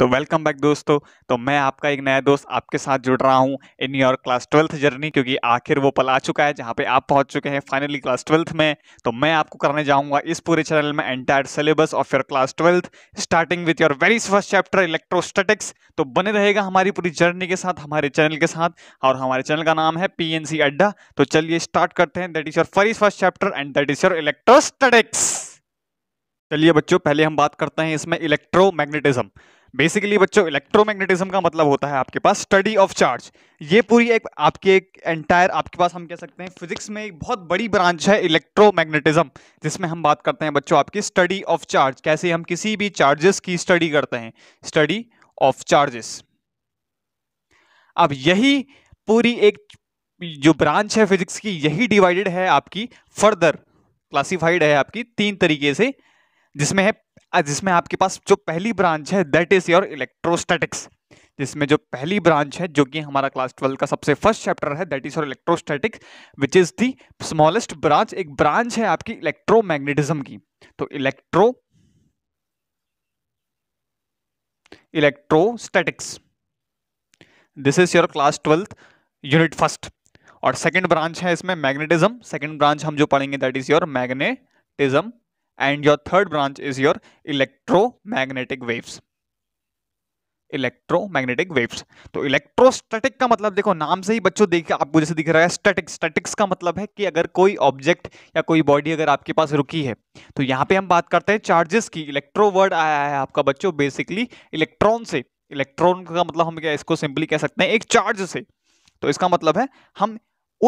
तो welcome back दोस्तों तो मैं आपका एक नया दोस्त आपके साथ जुड़ रहा हूं in your class twelfth journey क्योंकि आखिर वो पल आ चुका है जहां पे आप पहुंच चुके हैं फाइनली क्लास ट्वेल्थ में तो मैं आपको करने जाऊंगा इस पूरे चैनल में entire syllabus of your class twelfth starting with your very first chapter electrostatics तो बने रहेगा हमारी पूरी जर्नी के साथ हमारे चैनल के साथ और हमारे चैनल का नाम है पी अड्डा तो चलिए स्टार्ट करते हैं that is your very first chapter and that is your electrostatics चलिए बच्चों पहले हम बात करते हैं इसमें इलेक्ट्रोमैग्नेटिज्म बेसिकली बच्चों इलेक्ट्रोमैग्नेटिज्म का मतलब होता है आपके पास स्टडी ऑफ चार्ज ये पूरी एक आपके एक एंटायर आपके पास हम कह सकते हैं फिजिक्स में एक बहुत बड़ी ब्रांच है इलेक्ट्रोमैग्नेटिज्म जिसमें हम बात करते हैं बच्चों आपकी स्टडी ऑफ चार्ज कैसे हम किसी भी चार्जेस की स्टडी करते हैं स्टडी ऑफ चार्जेस अब यही पूरी एक जो ब्रांच है फिजिक्स की यही डिवाइडेड है आपकी फर्दर क्लासिफाइड है आपकी तीन तरीके से जिसमें है जिसमें आपके पास जो पहली ब्रांच है दैट इज योर इलेक्ट्रोस्टैटिक्स जिसमें जो पहली ब्रांच है जो कि हमारा क्लास ट्वेल्व का सबसे फर्स्ट चैप्टर है that is your electrostatics which is the smallest branch एक ब्रांच है आपकी इलेक्ट्रोमैग्नेटिज्म की तो electro electrostatics this is your class twelfth unit first और सेकेंड ब्रांच है इसमें मैग्नेटिज्म सेकेंड ब्रांच हम जो पढ़ेंगे that is your magnetism and your third branch is your electromagnetic waves electromagnetic waves तो इलेक्ट्रोस्टैटिक का मतलब देखो नाम से ही बच्चों देखिए आपको जैसे दिख रहा है स्टैटिक स्टैटिक्स का मतलब है कि अगर कोई ऑब्जेक्ट या कोई बॉडी अगर आपके पास रुकी है तो यहाँ पे हम बात करते हैं चार्जेस की इलेक्ट्रो वर्ड आया है आपका बच्चों बेसिकली इलेक्ट्रॉन से इलेक्ट्रॉन का मतलब हम क्या इसको सिंपली कह सकते हैं एक चार्ज से तो इसका मतलब है हम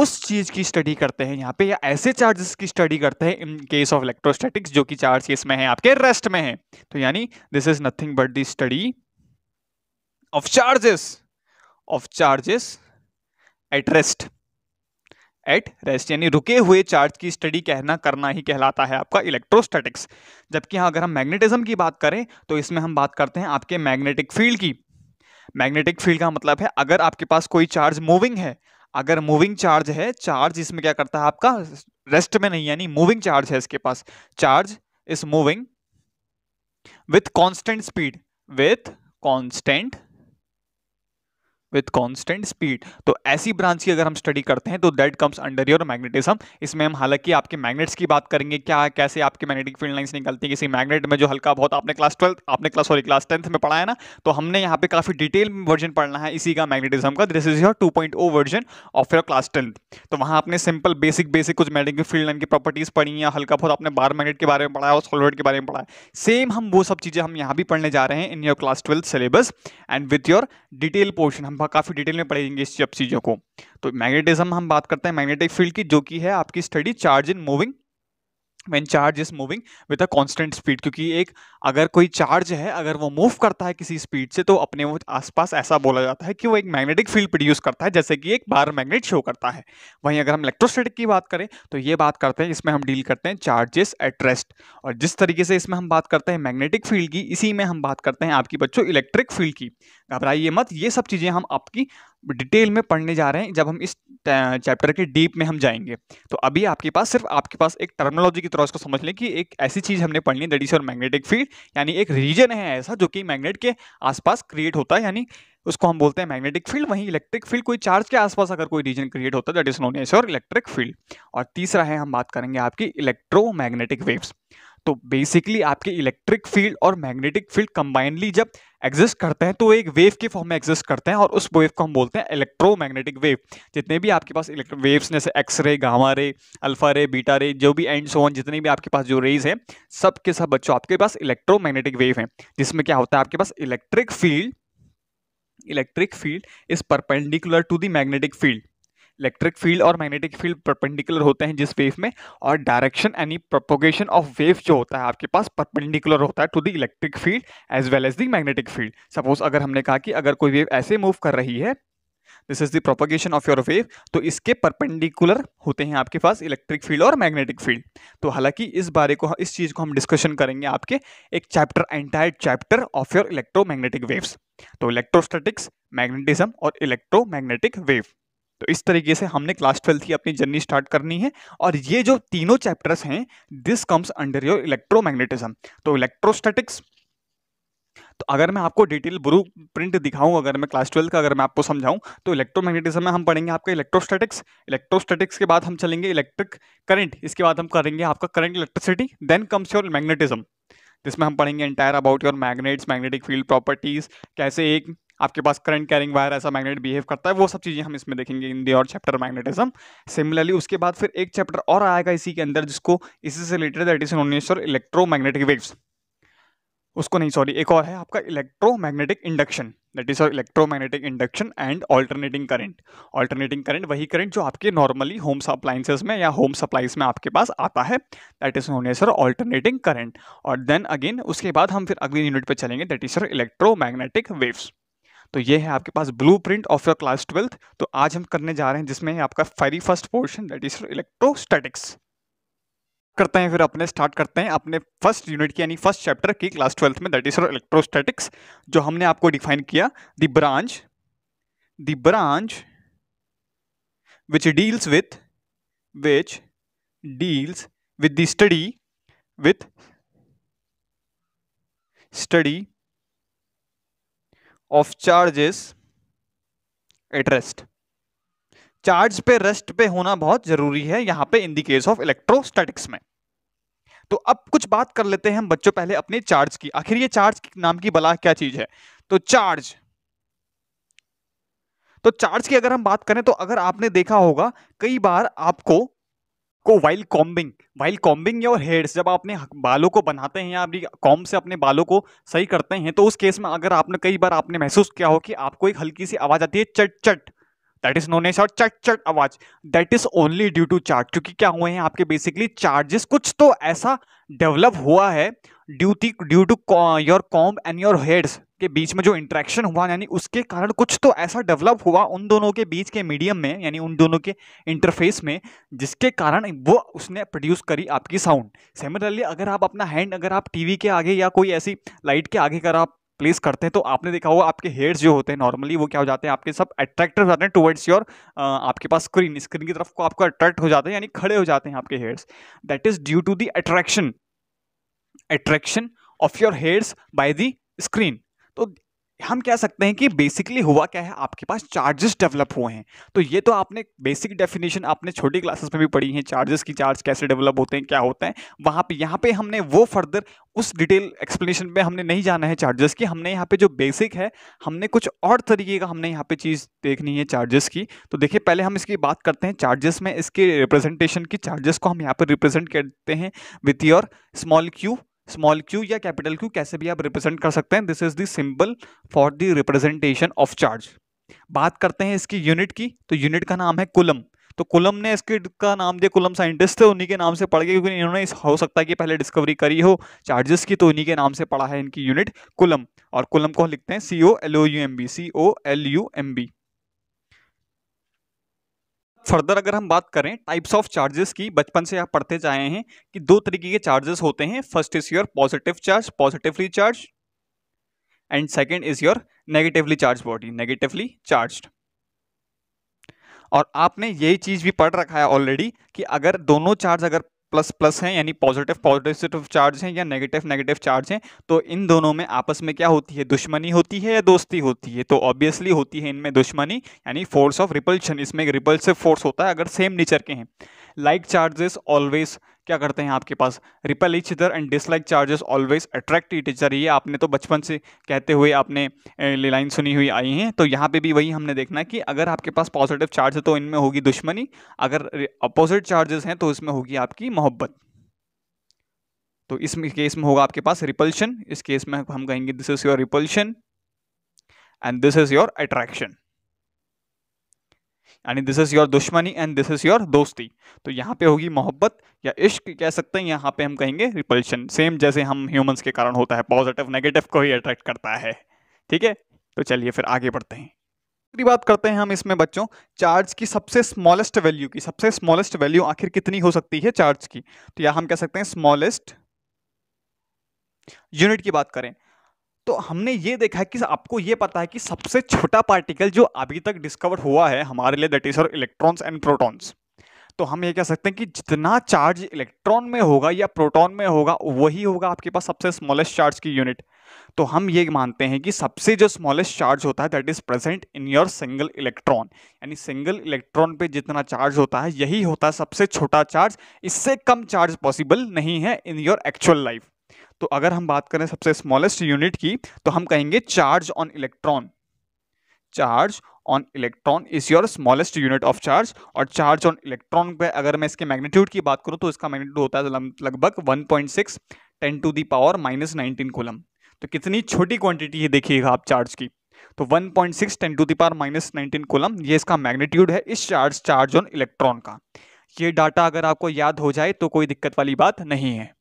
उस चीज की स्टडी करते हैं यहाँ पे या ऐसे चार्जेस की स्टडी करते हैं इन केस ऑफ इलेक्ट्रोस्टैटिक्स जो कि चार्ज केस में है आपके रेस्ट में है तो यानी this is nothing but the study of charges of charges at rest at rest यानी रुके हुए चार्ज की स्टडी कहना करना ही कहलाता है आपका इलेक्ट्रोस्टैटिक्स जबकि हाँ अगर हम मैग्नेटिज्म की बात करें तो इसमें हम बात करते हैं आपके मैग्नेटिक फील्ड की मैग्नेटिक फील्ड का मतलब है अगर आपके पास कोई चार्ज मूविंग है अगर मूविंग चार्ज है चार्ज इसमें क्या करता है आपका रेस्ट में नहीं यानी मूविंग चार्ज है इसके पास charge is moving with constant speed with constant with constant speed तो ऐसी ब्रांच की अगर हम स्टडी करते हैं तो that comes under your magnetism इसमें हम हालांकि आपके मैग्नेट्स की बात करेंगे क्या कैसे आपके मैग्नेटिक फील्ड लाइन्स निकलती है किसी मैग्नेट में जो हल्का बहुत आपने क्लास ट्वेल्थ आपने क्लास सॉरी क्लास टेंथ में पढ़ा है ना तो हमने यहाँ पे काफ़ी डिटेल वर्जन पढ़ना है इसी का मैग्नेटिज्म का this is your two point o version of your class tenth तो वहाँ आपने सिंपल बेसिक बेसिक कुछ मैग्नेटिक फील्ड लाइन की प्रॉपर्टीज़ पढ़ी हैं हल्का बहुत आपने बार मैग्नेट के बारे में पढ़ा और सोलवर्ड के बारे में पढ़ा सेम हम वो सब चीज़ें हम यहाँ भी पढ़ने जा रहे हैं in your class twelfth syllabus and with your detail portion हम काफ़ी डिटेल में पढ़ेंगे इस सब चीज़ों को तो मैग्नेटिज्म हम बात करते हैं मैग्नेटिक फील्ड की जो कि है आपकी study charge in moving when charge is moving with a constant speed क्योंकि एक अगर कोई चार्ज है अगर वो मूव करता है किसी स्पीड से तो अपने वो आसपास ऐसा बोला जाता है कि वो एक मैग्नेटिक फील्ड प्रोड्यूस करता है जैसे कि एक बार मैग्नेट शो करता है वहीं अगर हम इलेक्ट्रोस्टैटिक की बात करें तो ये बात करते हैं इसमें हम डील करते हैं चार्जेस एट रेस्ट और जिस तरीके से इसमें हम बात करते हैं मैग्नेटिक फील्ड की इसी में हम बात करते हैं आपकी बच्चों इलेक्ट्रिक फील्ड की घबराइए मत ये सब चीज़ें हम आपकी डिटेल में पढ़ने जा रहे हैं जब हम इस चैप्टर के डीप में हम जाएंगे तो अभी आपके पास सिर्फ आपके पास एक टर्मिनोलॉजी की तरह उसको समझ लें कि एक ऐसी चीज़ हमने पढ़नी है दैट इज़ और मैग्नेटिक फील्ड यानी एक रीजन है ऐसा जो कि मैग्नेट के आसपास क्रिएट होता है यानी उसको हम बोलते हैं मैग्नेटिक फील्ड वहीं इलेक्ट्रिक फील्ड कोई चार्ज के आसपास अगर कोई रीजन क्रिएट होता है दैट इज नोन एज और इलेक्ट्रिक फील्ड और तीसरा है हम बात करेंगे आपकी इलेक्ट्रोमैग्नेटिक वेव्स तो बेसिकली आपके इलेक्ट्रिक फील्ड और मैग्नेटिक फील्ड कंबाइनली जब एग्जिस्ट करते हैं तो एक वेव के फॉर्म में एग्जिस्ट करते हैं और उस वेव को हम बोलते हैं इलेक्ट्रोमैग्नेटिक वेव जितने भी आपके पास इलेक्ट्रो वेव्स जैसे X ray gamma ray alpha ray beta ray जो भी एंड सोन जितने भी आपके पास जो रेज हैं सब के सब बच्चों आपके पास इलेक्ट्रोमैग्नेटिक वेव है जिसमें क्या होता है आपके पास electric field electric field is perpendicular to the magnetic field electric field और मैग्नेटिक फील्ड परपेंडिकुलर होते हैं जिस वेव में और डायरेक्शन यानी प्रोपोगेशन ऑफ वेव जो होता है आपके पास परपेंडिकुलर होता है to the electric field as well as the magnetic field suppose अगर हमने कहा कि अगर कोई वेव ऐसे मूव कर रही है this is the propagation of your wave तो इसके परपेंडिकुलर होते हैं आपके पास इलेक्ट्रिक फील्ड और मैग्नेटिक फील्ड तो हालांकि इस बारे को इस चीज़ को हम डिस्कशन करेंगे आपके एक chapter entire chapter of your electromagnetic waves तो इलेक्ट्रोस्टेटिक्स मैग्नेटिज्म और इलेक्ट्रोमैग्नेटिक वेव तो इस तरीके से हमने क्लास ट्वेल्थ की अपनी जर्नी स्टार्ट करनी है और ये जो तीनों चैप्टर्स हैं this comes under your electromagnetism तो इलेक्ट्रोस्टैटिक्स तो अगर मैं आपको डिटेल ब्रू प्रिंट दिखाऊं अगर मैं क्लास ट्वेल्थ का अगर मैं आपको समझाऊं तो इलेक्ट्रोमैग्नेटिज्म में हम पढ़ेंगे आपका इलेक्ट्रोस्टैटिक्स इलेक्ट्रोस्टैटिक्स के बाद हम चलेंगे इलेक्ट्रिक करंट इसके बाद हम करेंगे आपका current electricity then comes your magnetism जिसमें हम पढ़ेंगे entire about your magnets magnetic field properties कैसे एक आपके पास करंट कैरिंग वायर ऐसा मैग्नेट बिहेव करता है वो सब चीज़ें हम इसमें देखेंगे इन दी और चैप्टर मैग्नेटिज्म सिमिलरली उसके बाद फिर एक चैप्टर और आएगा इसी के अंदर जिसको इसी से related that is known electromagnetic waves उसको नहीं सॉरी एक और है आपका electromagnetic induction that is electromagnetic induction and alternating current alternating current वही करंट जो आपके नॉर्मली होम अप्लाइंसेज में या होम सप्लाइज में आपके पास आता है that is known sir alternating current और देन अगेन उसके बाद हम फिर अगली यूनिट पर चलेंगे that is sir magnetic waves तो ये है आपके पास blueprint of your class twelfth तो आज हम करने जा रहे हैं जिसमें है आपका very first portion that is electrostatics करते हैं फिर अपने स्टार्ट करते हैं अपने फर्स्ट यूनिट की यानी फर्स्ट चैप्टर की क्लास ट्वेल्थ में दैट इज इलेक्ट्रोस्टैटिक्स जो हमने आपको डिफाइन किया the branch the branch which deals with which deals with the study with study of charge is at rest charge पे रेस्ट पे होना बहुत जरूरी है यहां पे in the case of electrostatics में तो अब कुछ बात कर लेते हैं हम बच्चों पहले अपने चार्ज की आखिर ये चार्ज नाम की बला क्या चीज है तो चार्ज तो चार्ज की अगर हम बात करें तो अगर आपने देखा होगा कई बार आपको को while combing while combing your heads जब आपने बालों को बनाते हैं या अपनी कॉम से अपने बालों को सही करते हैं तो उस केस में अगर आपने कई बार आपने महसूस किया हो कि आपको एक हल्की सी आवाज़ आती है चट चट दैट इज नोन एज और चट चट आवाज that is only due to charge क्योंकि क्या हुए हैं आपके बेसिकली चार्जेस कुछ तो ऐसा डेवलप हुआ है due to due to your comb and your heads के बीच में जो इंट्रैक्शन हुआ यानी उसके कारण कुछ तो ऐसा डेवलप हुआ उन दोनों के बीच के मीडियम में यानी उन दोनों के इंटरफेस में जिसके कारण वो उसने प्रोड्यूस करी आपकी साउंड सिमिलरली अगर आप अपना हैंड अगर आप टीवी के आगे या कोई ऐसी लाइट के आगे अगर आप प्लेस करते हैं तो आपने देखा होगा आपके हेयर्स जो होते हैं नॉर्मली वो क्या हो जाते हैं आपके सब अट्रैक्टिव जाते हैं टुवर्ड्स योर आपके पास स्क्रीन स्क्रीन की तरफ को आपको अट्रैक्ट हो जाते हैं यानी खड़े हो जाते हैं आपके hairs that is due to the attraction attraction of your hairs by the screen तो हम कह सकते हैं कि बेसिकली हुआ क्या है आपके पास चार्जेस डेवलप हुए हैं तो ये तो आपने बेसिक डेफिनेशन आपने छोटी क्लासेस में भी पढ़ी है चार्जेस की चार्ज कैसे डेवलप होते हैं क्या होते हैं वहाँ पे यहाँ पे हमने वो फर्दर उस डिटेल एक्सप्लेनेशन पे हमने नहीं जाना है चार्जेस की हमने यहाँ पे जो बेसिक है हमने कुछ और तरीके का हमने यहाँ पे चीज़ देखनी है चार्जेस की तो देखिए पहले हम इसकी बात करते हैं चार्जेस में इसके रिप्रेजेंटेशन की चार्जेस को हम यहाँ पर रिप्रेजेंट करते हैं with your small q small q या कैपिटल क्यू कैसे भी आप रिप्रेजेंट कर सकते हैं this is the for the representation of charge बात करते हैं इसकी यूनिट की तो यूनिट का नाम है कुलम तो कुलम ने इसके का नाम दिया कुलम साइंटिस्ट थे उन्हीं के नाम से पढ़ गए क्योंकि इन्होंने इस हो सकता है कि पहले डिस्कवरी करी हो चार्जेस की तो उन्हीं के नाम से पढ़ा है इनकी यूनिट कुलम और कुलम को लिखते हैं C O L O U M B C O L U M B further अगर हम बात करें टाइप्स ऑफ चार्जेस की बचपन से आप पढ़ते जाए हैं कि दो तरीके के चार्जेस होते हैं first is your positive charge positively charge and second is your negatively charge body negatively charge और आपने यही चीज़ भी पढ़ रखा है ऑलरेडी कि अगर दोनों चार्ज अगर प्लस प्लस हैं यानी पॉजिटिव पॉजिटिव चार्ज हैं या नेगेटिव नेगेटिव चार्ज हैं तो इन दोनों में आपस में क्या होती है दुश्मनी होती है या दोस्ती होती है तो ऑब्वियसली होती है इनमें दुश्मनी यानी फोर्स ऑफ रिपल्शन इसमें एक रिपल्सिव फोर्स होता है अगर सेम नेचर के हैं लाइक चार्जेस ऑलवेज क्या करते हैं आपके पास repel each other and dislike charges always attract each other ये आपने तो बचपन से कहते हुए आपने लाइन सुनी हुई आई हैं तो यहाँ पे भी वही हमने देखना है कि अगर आपके पास पॉजिटिव चार्ज है तो इनमें होगी दुश्मनी अगर अपोजिट चार्जेस हैं तो इसमें होगी आपकी मोहब्बत तो इस केस में होगा आपके पास रिपल्शन इस केस में हम कहेंगे this is your repulsion and this is your attraction यानी दिस इज़ योर दुश्मनी एंड दिस इज़ योर दोस्ती तो यहाँ पे होगी मोहब्बत या इश्क कह सकते हैं यहाँ पे हम कहेंगे रिपल्शन सेम जैसे हम ह्यूमंस के कारण होता है पॉजिटिव नेगेटिव को ही अट्रैक्ट करता है ठीक है तो चलिए फिर आगे बढ़ते हैं दूसरी बात करते हैं हम इसमें बच्चों चार्ज की सबसे स्मॉलेस्ट वैल्यू की सबसे स्मॉलेस्ट वैल्यू आखिर कितनी हो सकती है चार्ज की तो यह हम कह सकते हैं स्मॉलेस्ट यूनिट की बात करें तो हमने ये देखा है कि आपको ये पता है कि सबसे छोटा पार्टिकल जो अभी तक डिस्कवर हुआ है हमारे लिए दैट इज और इलेक्ट्रॉन्स एंड प्रोटॉन्स तो हम ये कह सकते हैं कि जितना चार्ज इलेक्ट्रॉन में होगा या प्रोटॉन में होगा वही होगा आपके पास सबसे स्मॉलेस्ट चार्ज की यूनिट तो हम ये मानते हैं कि सबसे जो स्मॉलेस्ट चार्ज होता है that is present in your single electron यानी सिंगल इलेक्ट्रॉन पे जितना चार्ज होता है यही होता है सबसे छोटा चार्ज इससे कम चार्ज पॉसिबल नहीं है इन योर एक्चुअल लाइफ तो अगर हम बात करें सबसे स्मॉलेस्ट यूनिट की तो हम कहेंगे charge on electron charge on electron is your smallest unit of charge और चार्ज ऑन इलेक्ट्रॉन पे अगर मैं इसके मैग्नीट्यूड की बात करूँ तो इसका मैग्नीट्यूड होता है लगभग one point six ten to the power minus nineteen coulomb तो कितनी छोटी क्वांटिटी है देखिएगा आप चार्ज की तो 1.6 point six ten to the power minus nineteen coulomb ये इसका मैग्नीट्यूड है इस चार्ज चार्ज ऑन इलेक्ट्रॉन का ये डाटा अगर आपको याद हो जाए तो कोई दिक्कत वाली बात नहीं है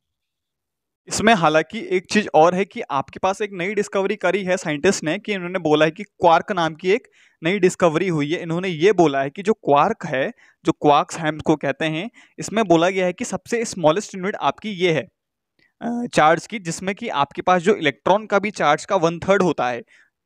इसमें हालांकि एक चीज़ और है कि आपके पास एक नई डिस्कवरी करी है साइंटिस्ट ने कि इन्होंने बोला है कि क्वार्क नाम की एक नई डिस्कवरी हुई है इन्होंने ये बोला है कि जो क्वार्क है जो क्वार्क्स हम को कहते हैं इसमें बोला गया है कि सबसे स्मॉलेस्ट यूनिट आपकी ये है चार्ज की जिसमें कि आपके पास जो इलेक्ट्रॉन का भी चार्ज का वन थर्ड होता है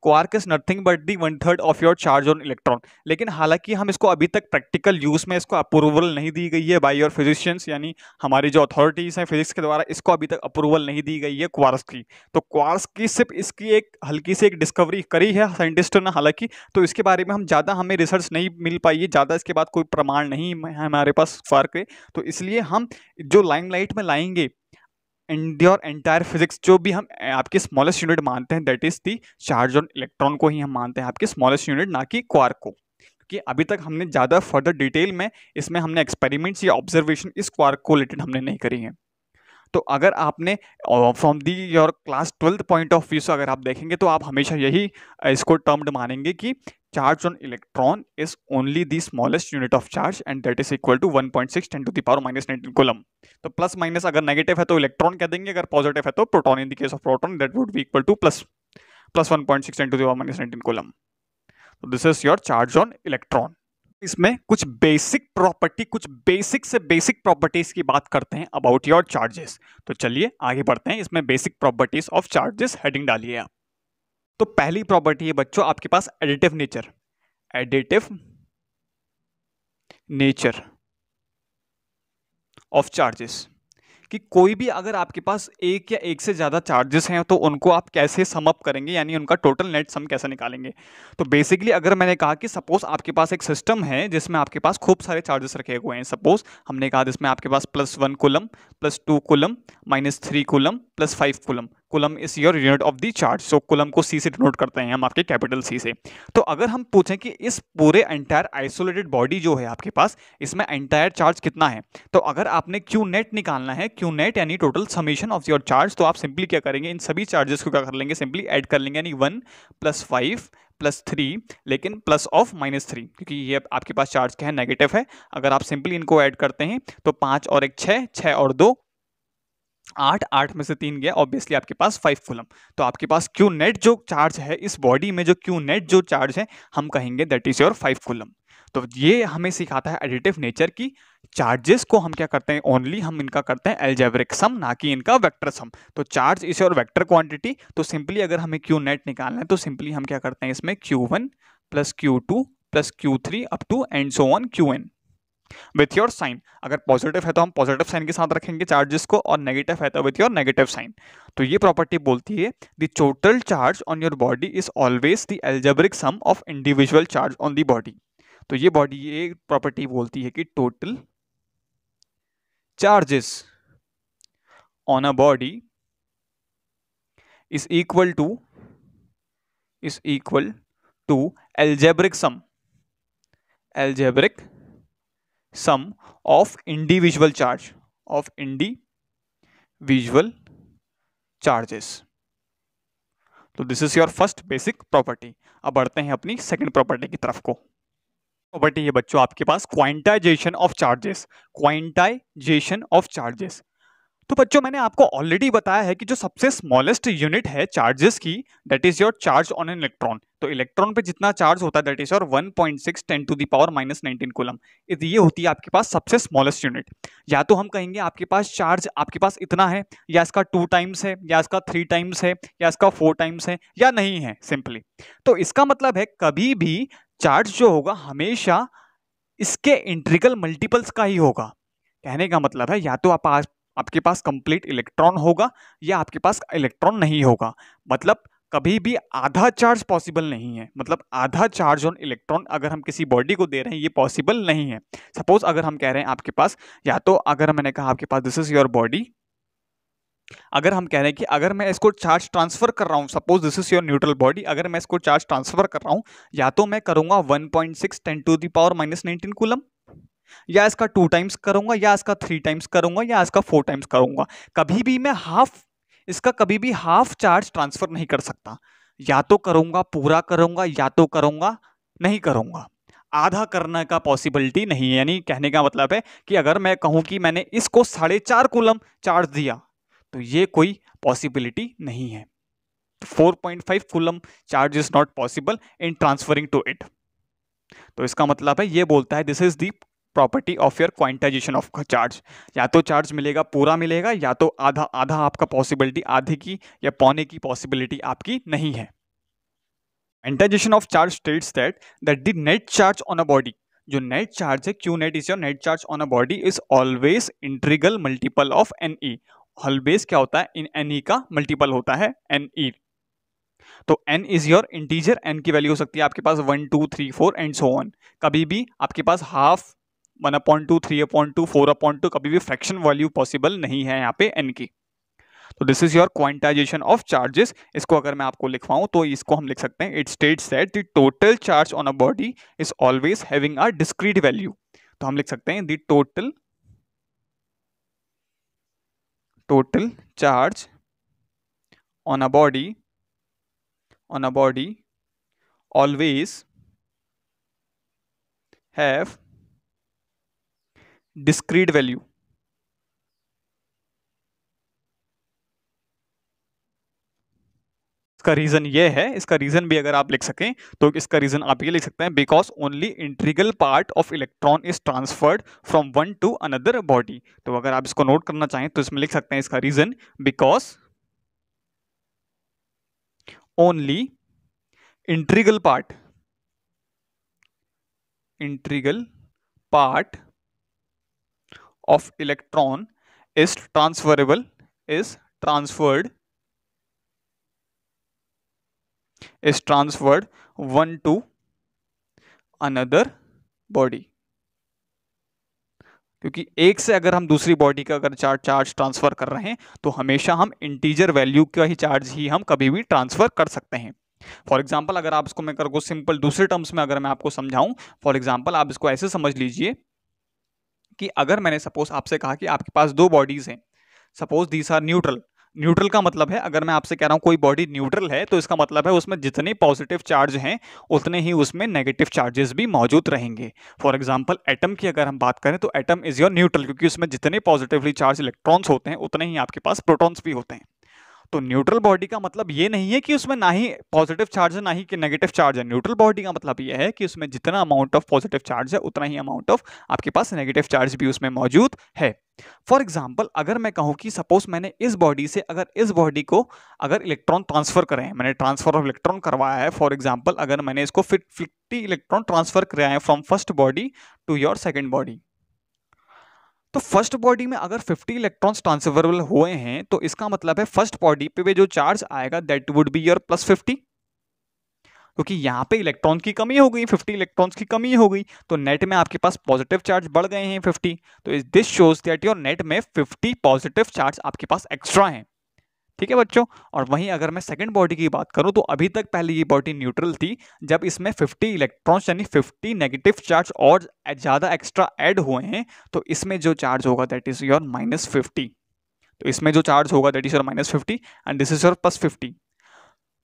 quark is nothing but the one third of your charge on electron लेकिन हालांकि हम इसको अभी तक प्रैक्टिकल यूज़ में इसको अप्रूवल नहीं दी गई है बाई योर फिजिशियंस यानी हमारी जो अथॉरिटीज़ हैं फिजिक्स के द्वारा इसको अभी तक अप्रूवल नहीं दी गई है क्वार्स की तो क्वार्स की सिर्फ इसकी एक हल्की सी एक डिस्कवरी करी है साइंटिस्टों ने हालांकि तो इसके बारे में हम ज़्यादा हमें रिसर्च नहीं मिल पाई है ज़्यादा इसके बाद कोई प्रमाण नहीं है हमारे पास क्वार्क के तो इसलिए हम जो लाइमलाइट में लाएंगे एंडियोर एंटायर फिजिक्स जो भी हम आपकी स्मॉलेस्ट यूनिट मानते हैं that is the charge on electron को ही हम मानते हैं आपके स्मॉलेस्ट यूनिट ना कि क्वार्क को क्योंकि अभी तक हमने ज़्यादा फर्दर डिटेल में इसमें हमने एक्सपेरिमेंट्स या ऑब्जर्वेशन इस क्वार्क को रिलेटेड हमने नहीं करी है तो अगर आपने from the your class twelfth point of view से अगर आप देखेंगे तो आप हमेशा यही इसको टर्म्ड मानेंगे कि charge on electron is only the smallest unit of charge and that is equal to one point six ten to the power minus nineteen coulomb तो प्लस माइनस अगर नेगेटिव है तो इलेक्ट्रॉन कह देंगे अगर पॉजिटिव है तो proton in the case of proton that would be equal to plus plus one point six ten to the power minus nineteen coulomb this is your charge on electron इसमें कुछ basic property कुछ basic से basic properties की बात करते हैं about your charges तो चलिए आगे बढ़ते हैं इसमें basic properties of charges heading डालिए आप तो पहली प्रॉपर्टी है बच्चों आपके पास additive nature additive nature of charges कि कोई भी अगर आपके पास एक या एक से ज़्यादा चार्जेस हैं तो उनको आप कैसे सम अप करेंगे यानी उनका टोटल नेट सम कैसे निकालेंगे तो बेसिकली अगर मैंने कहा कि सपोज़ आपके पास एक सिस्टम है जिसमें आपके पास खूब सारे चार्जेस रखे हुए हैं सपोज़ हमने कहा जिसमें आपके पास plus one coulomb plus two coulomb minus three coulomb plus five coulomb coulomb is your unit of the charge so coulomb को सी से डिनोट करते हैं हम आपके कैपिटल सी से तो अगर हम पूछें कि इस पूरे एंटायर आइसोलेटेड बॉडी जो है आपके पास इसमें एंटायर चार्ज कितना है तो अगर आपने क्यू नेट निकालना है क्यू नेट यानी total summation of your charge तो आप सिंपली क्या करेंगे इन सभी चार्जेस को क्या कर लेंगे सिंपली एड कर लेंगे यानी one plus five plus three लेकिन प्लस ऑफ माइनस थ्री क्योंकि ये आपके पास चार्ज क्या है नेगेटिव है अगर आप सिंपली इनको ऐड करते हैं तो पाँच और एक छः छः और दो आठ आठ में से तीन गया ऑब्वियसली आपके पास फाइव कूलम तो आपके पास क्यू नेट जो चार्ज है इस बॉडी में जो क्यू नेट जो चार्ज है हम कहेंगे that is your five coulomb तो ये हमें सिखाता है एडिटिव नेचर की चार्जेस को हम क्या करते हैं ओनली हम इनका करते हैं एल्जेब्रिक सम ना कि इनका वेक्टर सम तो चार्ज इस और वेक्टर क्वांटिटी तो सिंपली अगर हमें क्यू नेट निकालना है तो सिंपली हम क्या करते हैं इसमें q one plus q two plus q three up to and so on q n with your sign अगर पॉजिटिव है तो हम पॉजिटिव साइन के साथ रखेंगे चार्जेस को और नेगेटिव है तो विथ योर नेगेटिव साइन तो ये प्रॉपर्टी बोलती है the total charge on your body is always the algebraic sum of individual charge on the body तो ये बॉडी ये प्रॉपर्टी बोलती है कि total charges on a body is equal to is equal to algebraic sum algebraic sum of individual charge of individual charges तो this is your first basic property अब बढ़ते हैं अपनी सेकंड प्रॉपर्टी की तरफ को प्रॉपर्टी है बच्चों आपके पास quantization of charges quantization of charges तो बच्चों मैंने आपको ऑलरेडी बताया है कि जो सबसे स्मॉलेस्ट यूनिट है चार्जेस की that is your charge on an electron तो इलेक्ट्रॉन पे जितना चार्ज होता है that is your 1.6 point six ten to the power minus nineteen coulomb ये होती है आपके पास सबसे स्मॉलेस्ट यूनिट या तो हम कहेंगे आपके पास चार्ज आपके पास इतना है या इसका टू टाइम्स है या इसका थ्री टाइम्स है या इसका फोर टाइम्स है या नहीं है सिंपली तो इसका मतलब है कभी भी चार्ज जो होगा हमेशा इसके इंट्रिकल मल्टीपल्स का ही होगा कहने का मतलब है या तो आप आपके पास कंप्लीट इलेक्ट्रॉन होगा या आपके पास इलेक्ट्रॉन नहीं होगा मतलब कभी भी आधा चार्ज पॉसिबल नहीं है मतलब आधा चार्ज ऑन इलेक्ट्रॉन अगर हम किसी बॉडी को दे रहे हैं ये पॉसिबल नहीं है सपोज अगर हम कह रहे हैं आपके पास या तो अगर मैंने कहा आपके पास दिस इज योर बॉडी अगर हम कह रहे हैं कि अगर मैं इसको चार्ज ट्रांसफर कर रहा हूँ suppose this is your neutral body अगर मैं इसको चार्ज ट्रांसफर कर रहा हूँ या तो मैं करूँगा 1.6 point six ten to the power minus nineteen coulomb या इसका टू टाइम्स करूंगा या इसका थ्री टाइम्स करूंगा या इसका फोर टाइम्स करूंगा कभी भी मैं हाफ इसका कभी भी हाफ चार्ज ट्रांसफ़र नहीं कर सकता या तो करूंगा पूरा करूंगा या तो करूंगा नहीं करूंगा आधा करने का पॉसिबिलिटी नहीं है यानी कहने का मतलब है कि अगर मैं कहूं कि मैंने इसको साढ़े चार कोलम चार्ज दिया तो ये कोई पॉसिबिलिटी नहीं है 4.5 coulomb charge is not possible in transferring to it तो इसका मतलब है ये बोलता है this is the property of your quantization of charge या तो चार्ज मिलेगा पूरा मिलेगा या तो आधा आधा आपका पॉसिबिलिटी आधे की या पौने की पॉसिबिलिटी आपकी नहीं है quantization of charge states that that the net charge on a body जो नेट चार्ज है Q net is your net charge on a body is always integral multiple of n e always क्या होता है in N E का multiple होता है n e e. तो n is your integer n की value हो सकती है आपके पास one two three four and so on कभी भी आपके पास half one upon two three upon two four upon two कभी भी फ्रैक्शन वैल्यू पॉसिबल नहीं है यहाँ पे एन की तो this is your quantization of charges इसको अगर मैं आपको लिखवाऊं तो इसको हम लिख सकते हैं it states that the total charge on a body is always having a discrete value तो हम लिख सकते हैं the total total charge on a body on a body always have discrete value इसका रीजन ये है इसका रीजन भी अगर आप लिख सकें तो इसका रीजन आप ये लिख सकते हैं because only integral part of electron is transferred from one to another body तो अगर आप इसको नोट करना चाहें तो इसमें लिख सकते हैं इसका reason because only integral part integral part of electron is transferable is transferred is transferred one to another body क्योंकि एक से अगर हम दूसरी बॉडी का अगर चार्ज चार्ज ट्रांसफर कर रहे हैं तो हमेशा हम इंटीजर वैल्यू का ही चार्ज ही हम कभी भी ट्रांसफर कर सकते हैं फॉर एग्जाम्पल अगर आप इसको मैं कर सिंपल दूसरे टर्म्स में अगर मैं आपको समझाऊं फॉर एग्जाम्पल आप इसको ऐसे समझ लीजिए कि अगर मैंने सपोज आपसे कहा कि आपके पास दो बॉडीज़ हैं suppose these are neutral neutral का मतलब है अगर मैं आपसे कह रहा हूँ कोई बॉडी न्यूट्रल है तो इसका मतलब है उसमें जितने पॉजिटिव चार्ज हैं उतने ही उसमें नेगेटिव चार्जेस भी मौजूद रहेंगे फॉर एग्जांपल एटम की अगर हम बात करें तो एटम इज़ योर न्यूट्रल क्योंकि उसमें जितने पॉजिटिवली चार्ज इलेक्ट्रॉन्स होते हैं उतने ही आपके पास प्रोटॉन्स भी होते हैं तो न्यूट्रल बॉडी का मतलब ये नहीं है कि उसमें ना ही पॉजिटिव चार्ज है ना ही कि नेगेटिव चार्ज है न्यूट्रल बॉडी का मतलब ये है कि उसमें जितना अमाउंट ऑफ पॉजिटिव चार्ज है उतना ही अमाउंट ऑफ आपके पास नेगेटिव चार्ज भी उसमें मौजूद है फॉर एग्जाम्पल अगर मैं कहूँ कि सपोज मैंने इस बॉडी से अगर इस बॉडी को अगर इलेक्ट्रॉन ट्रांसफर करें मैंने ट्रांसफर ऑफ इलेक्ट्रॉन करवाया है फॉर एग्जाम्पल अगर मैंने इसको फिफ्टी इलेक्ट्रॉन ट्रांसफर कराया है from first body to your second body तो फर्स्ट बॉडी में अगर 50 इलेक्ट्रॉन्स ट्रांसफरेबल हुए हैं तो इसका मतलब है फर्स्ट बॉडी पे जो चार्ज आएगा that would be your plus fifty क्योंकि यहां पे इलेक्ट्रॉन की कमी हो गई 50 इलेक्ट्रॉन्स की कमी हो गई तो नेट में आपके पास पॉजिटिव चार्ज बढ़ गए हैं 50 तो this shows that your net में 50 पॉजिटिव चार्ज आपके पास एक्स्ट्रा हैं ठीक है बच्चों और वहीं अगर मैं सेकेंड बॉडी की बात करूं तो अभी तक पहले ये बॉडी न्यूट्रल थी जब इसमें 50 इलेक्ट्रॉन्स यानी 50 नेगेटिव चार्ज और ज़्यादा एक्स्ट्रा ऐड हुए हैं तो इसमें जो चार्ज होगा that is your minus fifty तो इसमें जो चार्ज होगा that is your minus fifty and this is your plus fifty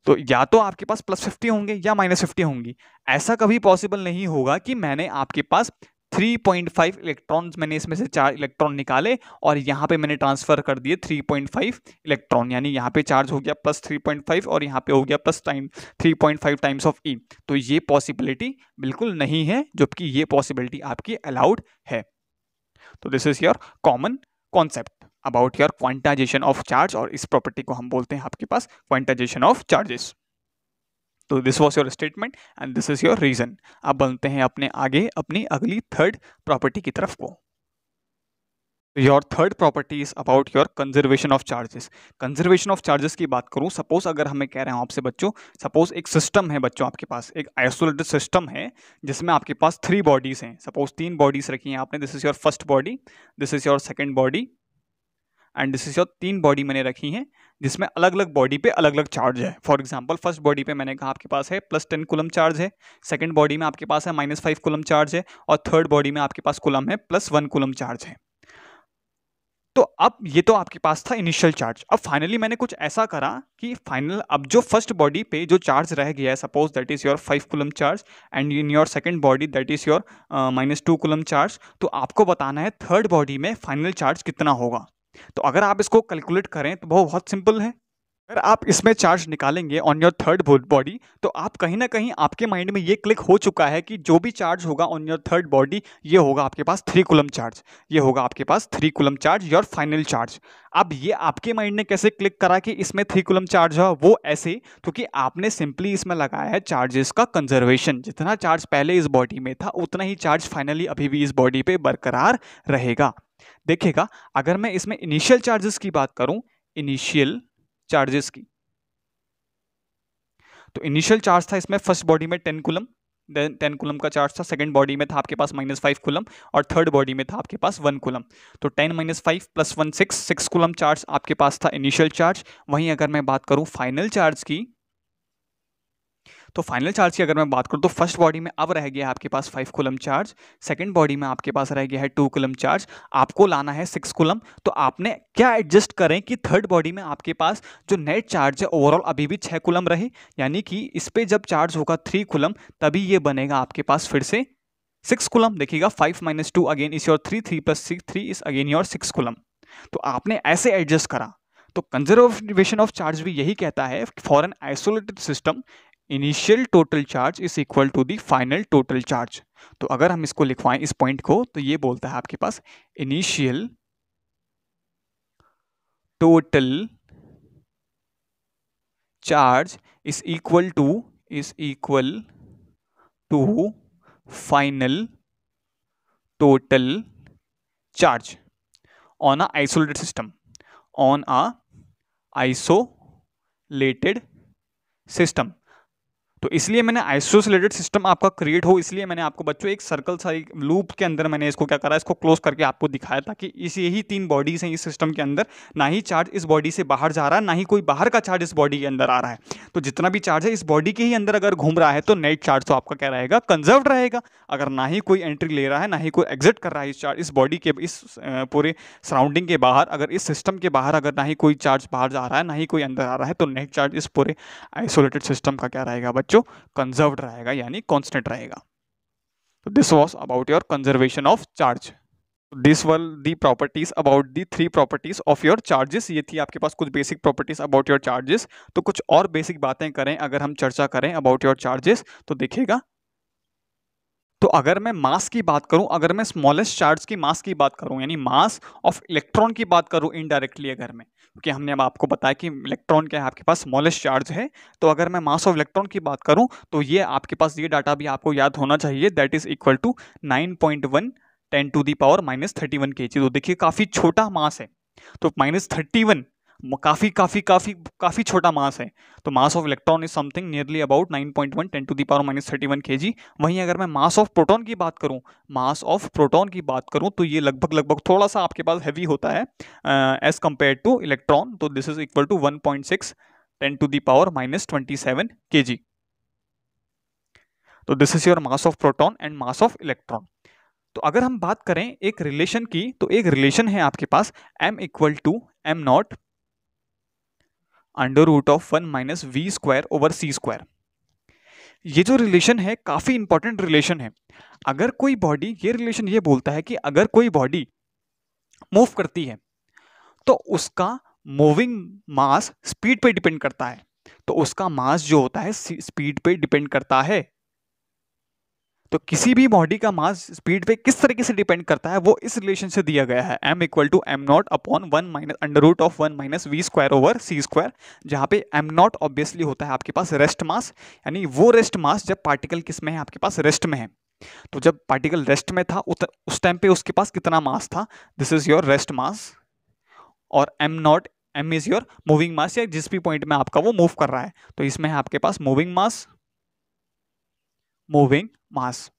तो या तो आपके पास प्लस फिफ्टी होंगे या माइनस फिफ्टी होंगी ऐसा कभी पॉसिबल नहीं होगा कि मैंने आपके पास 3.5 इलेक्ट्रॉन्स मैंने इसमें से चार इलेक्ट्रॉन निकाले और यहाँ पे मैंने ट्रांसफर कर दिए 3.5 इलेक्ट्रॉन यानी यहाँ पे चार्ज हो गया प्लस 3.5 और यहाँ पे हो गया plus time 3.5 times of e तो ये पॉसिबिलिटी बिल्कुल नहीं है जबकि ये पॉसिबिलिटी आपकी अलाउड है तो this is your common concept about your quantization of charge और इस प्रॉपर्टी को हम बोलते हैं आपके पास क्वांटाइजेशन ऑफ चार्जेस तो this was your statement and this is your reason अब बनते हैं अपने आगे अपनी अगली थर्ड प्रॉपर्टी की तरफ को your third property is about your conservation of charges conservation of charges की बात करूँ सपोज अगर हमें कह रहे हो आपसे बच्चों सपोज एक सिस्टम है बच्चों आपके पास एक आइसोलेटेड सिस्टम है जिसमें आपके पास थ्री बॉडीज़ हैं सपोज तीन बॉडीज़ रखी हैं आपने this is your first body this is your second body and this is your तीन बॉडी मैंने रखी हैं जिसमें अलग अलग बॉडी पे अलग अलग चार्ज है फॉर एग्जाम्पल फर्स्ट बॉडी पे मैंने कहा आपके पास है प्लस टेन कुलम चार्ज है सेकेंड बॉडी में आपके पास है माइनस फाइव कुलम चार्ज है और थर्ड बॉडी में आपके पास कुलम है प्लस वन कुलम चार्ज है तो अब ये तो आपके पास था इनिशियल चार्ज अब फाइनली मैंने कुछ ऐसा करा कि फाइनल अब जो फर्स्ट बॉडी पे जो चार्ज रह गया है suppose that is your five coulomb charge and in your second body that is your minus two coulomb charge तो आपको बताना है थर्ड बॉडी में फाइनल चार्ज कितना होगा तो अगर आप इसको कैलकुलेट करें तो बहुत बहुत सिंपल है अगर आप इसमें चार्ज निकालेंगे ऑन योर थर्ड बॉडी तो आप कहीं ना कहीं आपके माइंड में ये क्लिक हो चुका है कि जो भी चार्ज होगा ऑन योर थर्ड बॉडी ये होगा आपके पास थ्री कुलम चार्ज ये होगा आपके पास three coulomb charge your final charge अब ये आपके माइंड ने कैसे क्लिक करा कि इसमें थ्री कुलम चार्ज है वो ऐसे क्योंकि आपने सिंपली इसमें लगाया है चार्जेस का कंजर्वेशन जितना चार्ज पहले इस बॉडी में था उतना ही चार्ज फाइनली अभी भी इस बॉडी पर बरकरार रहेगा देखिएगा अगर मैं इसमें इनिशियल चार्जेस की बात करूं इनिशियल चार्जेस की तो इनिशियल चार्ज था इसमें फर्स्ट बॉडी में ten coulomb then ten coulomb का चार्ज था सेकंड बॉडी में था आपके पास माइनस फाइव कुलम और थर्ड बॉडी में था आपके पास वन कुलम तो ten minus five plus one six six coulomb charge आपके पास था इनिशियल चार्ज वहीं अगर मैं बात करूं फाइनल चार्ज की तो फाइनल चार्ज की अगर मैं बात करूँ तो फर्स्ट बॉडी में अब रह गया है आपके पास five coulomb charge second body में आपके पास रह गया है टू कुलम चार्ज आपको लाना है सिक्स कुलम तो आपने क्या एडजस्ट करें कि थर्ड बॉडी में आपके पास जो नेट चार्ज है ओवरऑल अभी भी छः कुलम रहे यानी कि इस पर जब चार्ज होगा थ्री कुलम तभी ये बनेगा आपके पास फिर से सिक्स कुलम देखिएगा five minus two again is your three three plus six three is again your six coulomb तो आपने ऐसे एडजस्ट करा तो कंजर्वेशन ऑफ चार्ज भी यही कहता है for an isolated system initial total charge is equal to the final total charge तो अगर हम इसको लिखवाएं इस पॉइंट को तो ये बोलता है आपके पास initial total charge is equal to is equal to final total charge on a isolated system on a isolated system तो इसलिए मैंने आइसोसलेटेड सिस्टम आपका क्रिएट हो इसलिए मैंने आपको बच्चों एक सर्कल सा एक लूप के अंदर मैंने इसको क्या करा इसको क्लोज करके आपको दिखाया ताकि इस यही तीन बॉडीज़ हैं इस सिस्टम के अंदर ना ही चार्ज इस बॉडी से बाहर जा रहा है ना ही कोई बाहर का चार्ज इस बॉडी के अंदर आ रहा है तो जितना भी चार्ज है इस बॉडी के ही अंदर अगर घूम रहा है तो नेट चार्ज तो आपका क्या रहेगा कंजर्व रहेगा अगर ना ही कोई एंट्री ले रहा है ना ही कोई एग्जिट कर रहा है इस चार्ज इस बॉडी के इस पूरे सराउंडिंग के बाहर अगर इस सिस्टम के बाहर अगर ना ही कोई चार्ज बाहर जा रहा है ना ही कोई अंदर आ रहा है तो नेट चार्ज इस पूरे आइसोलेटेड सिस्टम का क्या रहेगा बच्चों जो कंजर्व रहेगा यानी कॉन्स्टेंट रहेगा तो this was about your conservation of charge this were the properties about the three properties of your charges ये थी आपके पास कुछ basic properties about your charges तो कुछ और बेसिक बातें करें अगर हम चर्चा करें अबाउट योर चार्जेस तो देखिएगा तो अगर मैं मास की बात करूं अगर मैं स्मॉलेस्ट चार्ज की मास की बात करूं यानी मास ऑफ इलेक्ट्रॉन की बात करूं इनडायरेक्टली अगर मैं क्योंकि हमने अब आपको बताया कि इलेक्ट्रॉन क्या है आपके पास स्मॉलेस्ट चार्ज है तो अगर मैं मास ऑफ इलेक्ट्रॉन की बात करूं तो ये आपके पास ये डाटा भी आपको याद होना चाहिए that is equal to nine point one ten to the power power minus thirty one K G तो देखिए काफ़ी छोटा मास है तो माइनस थर्टी वन काफ़ी काफ़ी काफ़ी काफ़ी छोटा मास है तो mass of electron is something nearly about 9.1 ten to the power minus thirty one K G वहीं अगर मैं मास ऑफ प्रोटॉन की बात करूं मास ऑफ प्रोटॉन की बात करूं तो ये लगभग लगभग थोड़ा सा आपके पास हैवी होता है एज कम्पेयर टू इलेक्ट्रॉन तो this is equal to one point six ten to the power minus twenty seven K G तो this is your mass of proton and mass of electron तो अगर हम बात करें एक रिलेशन की तो एक रिलेशन है आपके पास m equal to m not under root of one minus v square over c square ये जो रिलेशन है काफ़ी इंपॉर्टेंट रिलेशन है अगर कोई बॉडी ये रिलेशन ये बोलता है कि अगर कोई बॉडी मूव करती है तो उसका मूविंग मास स्पीड पे डिपेंड करता है तो उसका मास जो होता है स्पीड पे डिपेंड करता है तो किसी भी बॉडी का मास स्पीड पे किस तरीके से डिपेंड करता है वो इस रिलेशन से दिया गया है m equal to m not upon one minus under root of one minus v square over c square जहाँ पे एम नॉट ऑब्वियसली होता है आपके पास रेस्ट मास यानी वो रेस्ट मास जब पार्टिकल किस में है आपके पास रेस्ट में है तो जब पार्टिकल रेस्ट में था उस टाइम पे उसके पास कितना मास था this is your rest mass और m not m is your moving mass या जिस भी पॉइंट में आपका वो मूव कर रहा है तो इसमें है आपके पास moving mass moving mass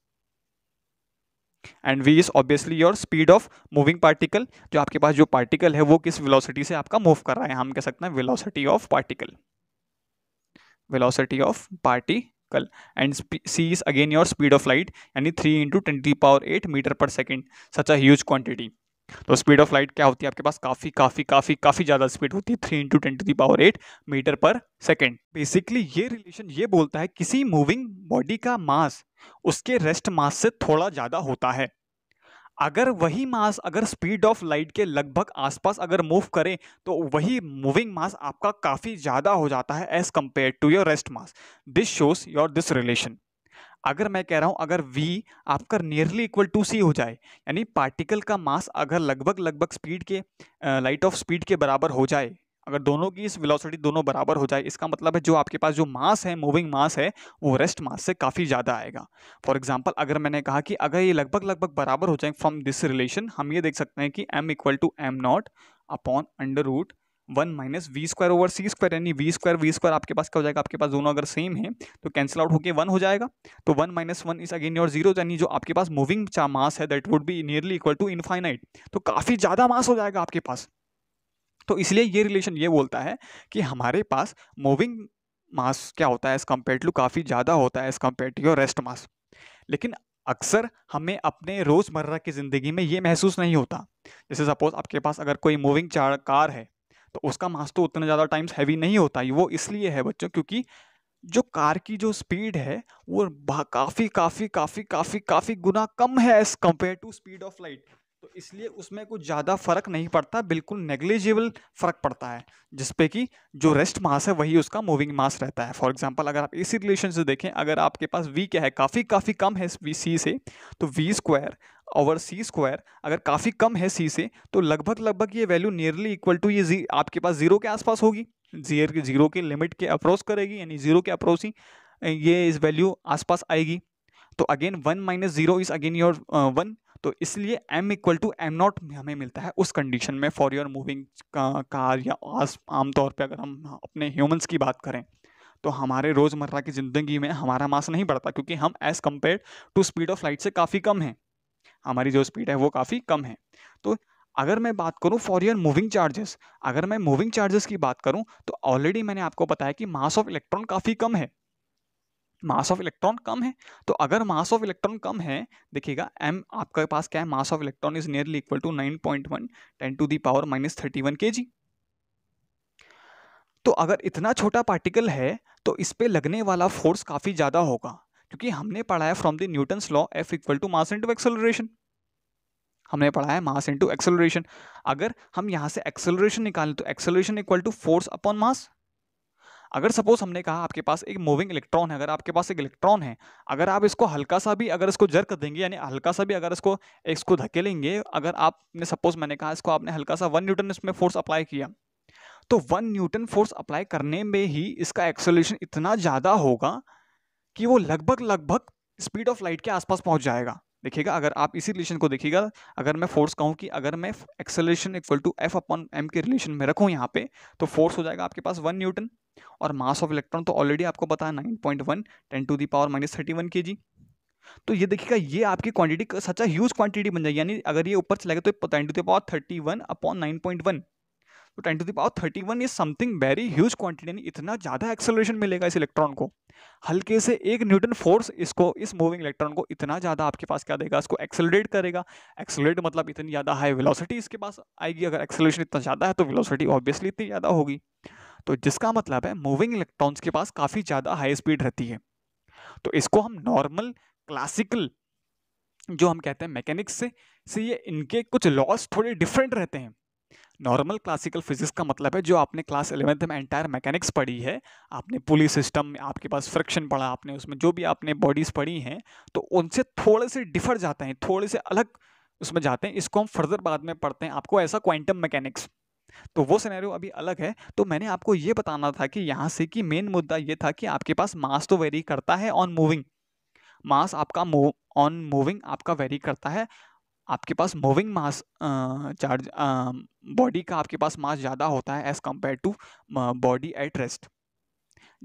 and v is obviously your speed of moving particle जो आपके पास जो पार्टिकल है वो किस वेलोसिटी से आपका मूव कर रहा है हम कह सकते हैं velocity of particle velocity of particle and c is again your speed of light यानी three into twenty power eight metre per second such as huge quantity तो स्पीड ऑफ लाइट क्या होती है आपके पास काफ़ी काफ़ी काफ़ी काफ़ी ज़्यादा स्पीड होती है three into ten to the power eight metre per second basically ये रिलेशन ये बोलता है किसी मूविंग बॉडी का मास उसके रेस्ट मास से थोड़ा ज़्यादा होता है अगर वही मास अगर स्पीड ऑफ लाइट के लगभग आसपास अगर मूव करें तो वही मूविंग मास आपका काफ़ी ज़्यादा हो जाता है as compare to your rest mass this shows your this relation अगर मैं कह रहा हूँ अगर v आपका नियरली इक्वल टू c हो जाए यानी पार्टिकल का मास अगर लगभग लगभग स्पीड के लाइट ऑफ स्पीड के बराबर हो जाए अगर दोनों की इस वेलोसिटी दोनों बराबर हो जाए इसका मतलब है जो आपके पास जो मास है मूविंग मास है वो रेस्ट मास से काफ़ी ज़्यादा आएगा फॉर एग्जांपल अगर मैंने कहा कि अगर ये लगभग लगभग बराबर हो जाए फ्रॉम दिस रिलेशन हम ये देख सकते हैं कि m equal to m not upon under root one minus v square over c square यानी वी स्क्वायर वी स्क्वायर आपके पास क्या हो जाएगा आपके पास दोनों अगर सेम है तो कैंसिल आउट होकर वन हो जाएगा तो one minus one is again your zero यानी जो आपके पास मूविंग मास है that would be nearly equal to infinite तो काफ़ी ज़्यादा मास हो जाएगा आपके पास तो इसलिए ये रिलेशन ये बोलता है कि हमारे पास मूविंग मास क्या होता है एज़ कम्पेयर टू काफ़ी ज़्यादा होता है as compare to your rest mass लेकिन अक्सर हमें अपने रोज़मर्रा की ज़िंदगी में ये महसूस नहीं होता जैसे सपोज़ आपके पास अगर कोई मूविंग चार कार है तो उसका मास तो उतना ज़्यादा टाइम्स हैवी नहीं होता है वो इसलिए है बच्चों क्योंकि जो कार की जो स्पीड है वो काफ़ी काफ़ी काफ़ी काफ़ी काफ़ी गुना कम है as compare to speed of light तो इसलिए उसमें कुछ ज़्यादा फ़र्क नहीं पड़ता बिल्कुल नेग्लिजिबल फ़र्क पड़ता है जिसपे कि जो रेस्ट मास है वही उसका मूविंग मास रहता है फॉर एग्जांपल अगर आप इसी रिलेशन से देखें अगर आपके पास वी क्या है काफ़ी काफ़ी कम है वी सी से तो v square over c square अगर काफ़ी कम है सी से तो लगभग लगभग ये वैल्यू नियरली इक्वल टू ये जी आपके पास जीरो के आसपास होगी जीर के जीरो के लिमिट के अप्रोच करेगी यानी जीरो के अप्रोच ही ये इस वैल्यू आसपास आएगी तो again one minus zero is again your one तो इसलिए m equal to m not हमें मिलता है उस कंडीशन में फॉर योर मूविंग कार या आमतौर पर अगर हम अपने ह्यूमंस की बात करें तो हमारे रोज़मर्रा की ज़िंदगी में हमारा मास नहीं बढ़ता क्योंकि हम as compare to speed of light से काफ़ी कम हैं हमारी जो स्पीड है वो काफ़ी कम है तो अगर मैं बात करूं फॉर योर मूविंग चार्जेस अगर मैं मूविंग चार्जेस की बात करूं तो ऑलरेडी मैंने आपको बताया कि मास ऑफ इलेक्ट्रॉन काफ़ी कम है मास ऑफ इलेक्ट्रॉन कम है तो अगर मास ऑफ इलेक्ट्रॉन कम है देखिएगा एम आपके पास क्या है mass of electron is nearly equal to nine point one ten to the power minus thirty one K G तो अगर इतना छोटा पार्टिकल है तो इस पर लगने वाला फोर्स काफ़ी ज़्यादा होगा क्योंकि हमने पढ़ा है from the Newton's law F equal to mass into acceleration हमने पढ़ा है मास इंटू एक्सेलरेशन अगर हम यहाँ से एक्सेलरेशन निकालें तो acceleration equal to force upon mass अगर सपोज हमने कहा आपके पास एक मूविंग इलेक्ट्रॉन है अगर आपके पास एक इलेक्ट्रॉन है अगर आप इसको हल्का सा भी अगर इसको जर्क देंगे यानी हल्का सा भी अगर इसको इसको धकेलेंगे अगर आपने सपोज मैंने कहा इसको आपने हल्का सा वन न्यूटन इसमें फोर्स अप्लाई किया तो वन न्यूटन फोर्स अप्लाई करने में ही इसका एक्सोलेशन इतना ज़्यादा होगा कि वो लगभग लगभग स्पीड ऑफ लाइट के आसपास पहुंच जाएगा देखिएगा अगर आप इसी रिलेशन को देखिएगा अगर मैं फोर्स कहूँ कि अगर मैं acceleration equal to F upon M के रिलेशन में रखूँ यहाँ पे तो फोर्स हो जाएगा आपके पास वन न्यूटन और मास ऑफ इलेक्ट्रॉन तो ऑलरेडी आपको पता है nine point one ten to the power minus thirty one K G तो ये देखिएगा ये आपकी क्वांटिटी सच ह्यूज क्वांटिटी बन जाएगी यानी अगर ये ऊपर चलेगा तो ten to the power thirty one upon nine point one तो ten to the power power thirty one is something very huge quantity यानी इतना ज़्यादा एक्सेलरेशन मिलेगा इस इलेक्ट्रॉन को हल्के से एक न्यूटन फोर्स इसको इस मूविंग इलेक्ट्रॉन को इतना ज़्यादा आपके पास क्या देगा इसको एक्सेलरेट करेगा एक्सेलरेट मतलब इतनी ज़्यादा हाई वेलोसिटी इसके पास आएगी अगर एक्सेलरेशन इतना ज़्यादा है तो वेलोसिटी ऑब्वियसली इतनी ज़्यादा होगी तो जिसका मतलब है मूविंग इलेक्ट्रॉन्स के पास काफ़ी ज़्यादा हाई स्पीड रहती है तो इसको हम नॉर्मल क्लासिकल जो हम कहते हैं मैकेनिक्स से से ये इनके कुछ लॉस थोड़े डिफरेंट रहते हैं नॉर्मल क्लासिकल फिजिक्स का मतलब है जो आपने क्लास एलेवेंथ में एंटायर मैकेनिक्स पढ़ी है आपने पुली सिस्टम आपके पास फ्रिक्शन पढ़ा आपने उसमें जो भी आपने बॉडीज़ पढ़ी हैं तो उनसे थोड़े से डिफर जाते हैं थोड़े से अलग उसमें जाते हैं इसको हम फर्दर बाद में पढ़ते हैं आपको ऐसा क्वांटम मैकेनिक्स तो वो सिनेरियो अभी अलग है तो मैंने आपको ये बताना था कि यहाँ से कि मेन मुद्दा ये था कि आपके पास मास तो वेरी करता है ऑन मूविंग मास आपका मूव ऑन मूविंग आपका वेरी करता है आपके पास मूविंग मास चार्ज बॉडी का आपके पास मास ज़्यादा होता है as compare to body at rest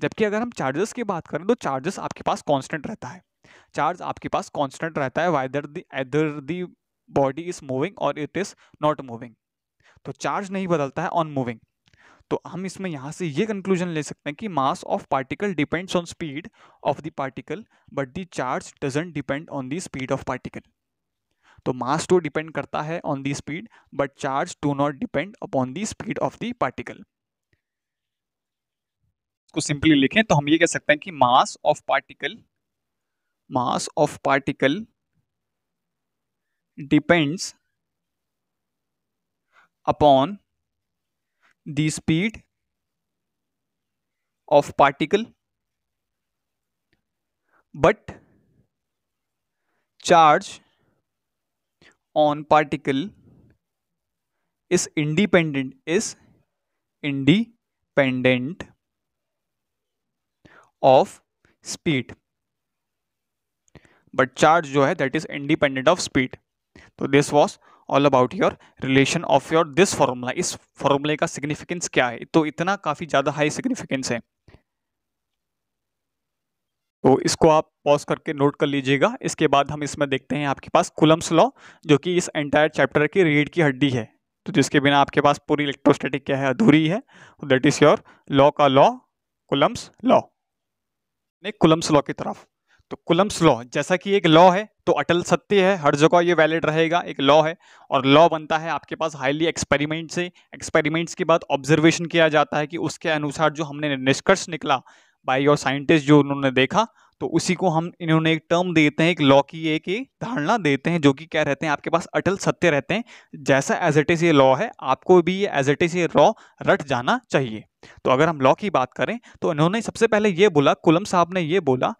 जबकि अगर हम चार्जेस की बात करें तो चार्जेस आपके पास कांस्टेंट रहता है चार्ज आपके पास कांस्टेंट रहता है whether the either the body is moving और इट इज़ नॉट मूविंग तो चार्ज नहीं बदलता है ऑन मूविंग तो हम इसमें यहाँ से ये कंक्लूजन ले सकते हैं कि mass of particle depends on speed of the particle but the charge doesn't depend on the speed of particle तो मास तो डिपेंड करता है on the speed but charge to not depend upon the speed of the particle को simply लिखें तो हम ये कह सकते हैं कि mass of particle mass of particle depends upon the speed of particle but charge on particle is independent is independent of speed but charge जो है that is independent of speed तो this was all about your relation of your this formula इस फॉर्मूले का significance क्या है तो इतना काफ़ी ज़्यादा हाई सिग्निफिकेंस है तो इसको आप पॉज करके नोट कर लीजिएगा इसके बाद हम इसमें देखते हैं आपके पास कुलम्स लॉ जो कि इस एंटायर चैप्टर की रीढ़ की हड्डी है तो जिसके बिना आपके पास पूरी इलेक्ट्रोस्टैटिक क्या है अधूरी है दैट इज़ योर लॉ का लॉ कुलम्स लॉ ने कुलम्स लॉ की तरफ तो कुलम्स लॉ जैसा कि एक लॉ है तो अटल सत्य है हर जगह ये वैलिड रहेगा एक लॉ है और लॉ बनता है आपके पास हाईली एक्सपेरिमेंट से एक्सपेरिमेंट्स के बाद ऑब्जर्वेशन किया जाता है कि उसके अनुसार जो हमने निष्कर्ष निकला बाई योर साइंटिस्ट जो उन्होंने देखा तो उसी को हम इन्होंने एक टर्म देते हैं एक लॉ की एक धारणा देते हैं जो कि क्या रहते हैं आपके पास अटल सत्य रहते हैं जैसा एज एट इज़ ये लॉ है आपको भी ये एज एट इज़ ये लॉ रट जाना चाहिए तो अगर हम लॉ की बात करें तो इन्होंने सबसे पहले ये बोला कुलम साहब ने ये बोला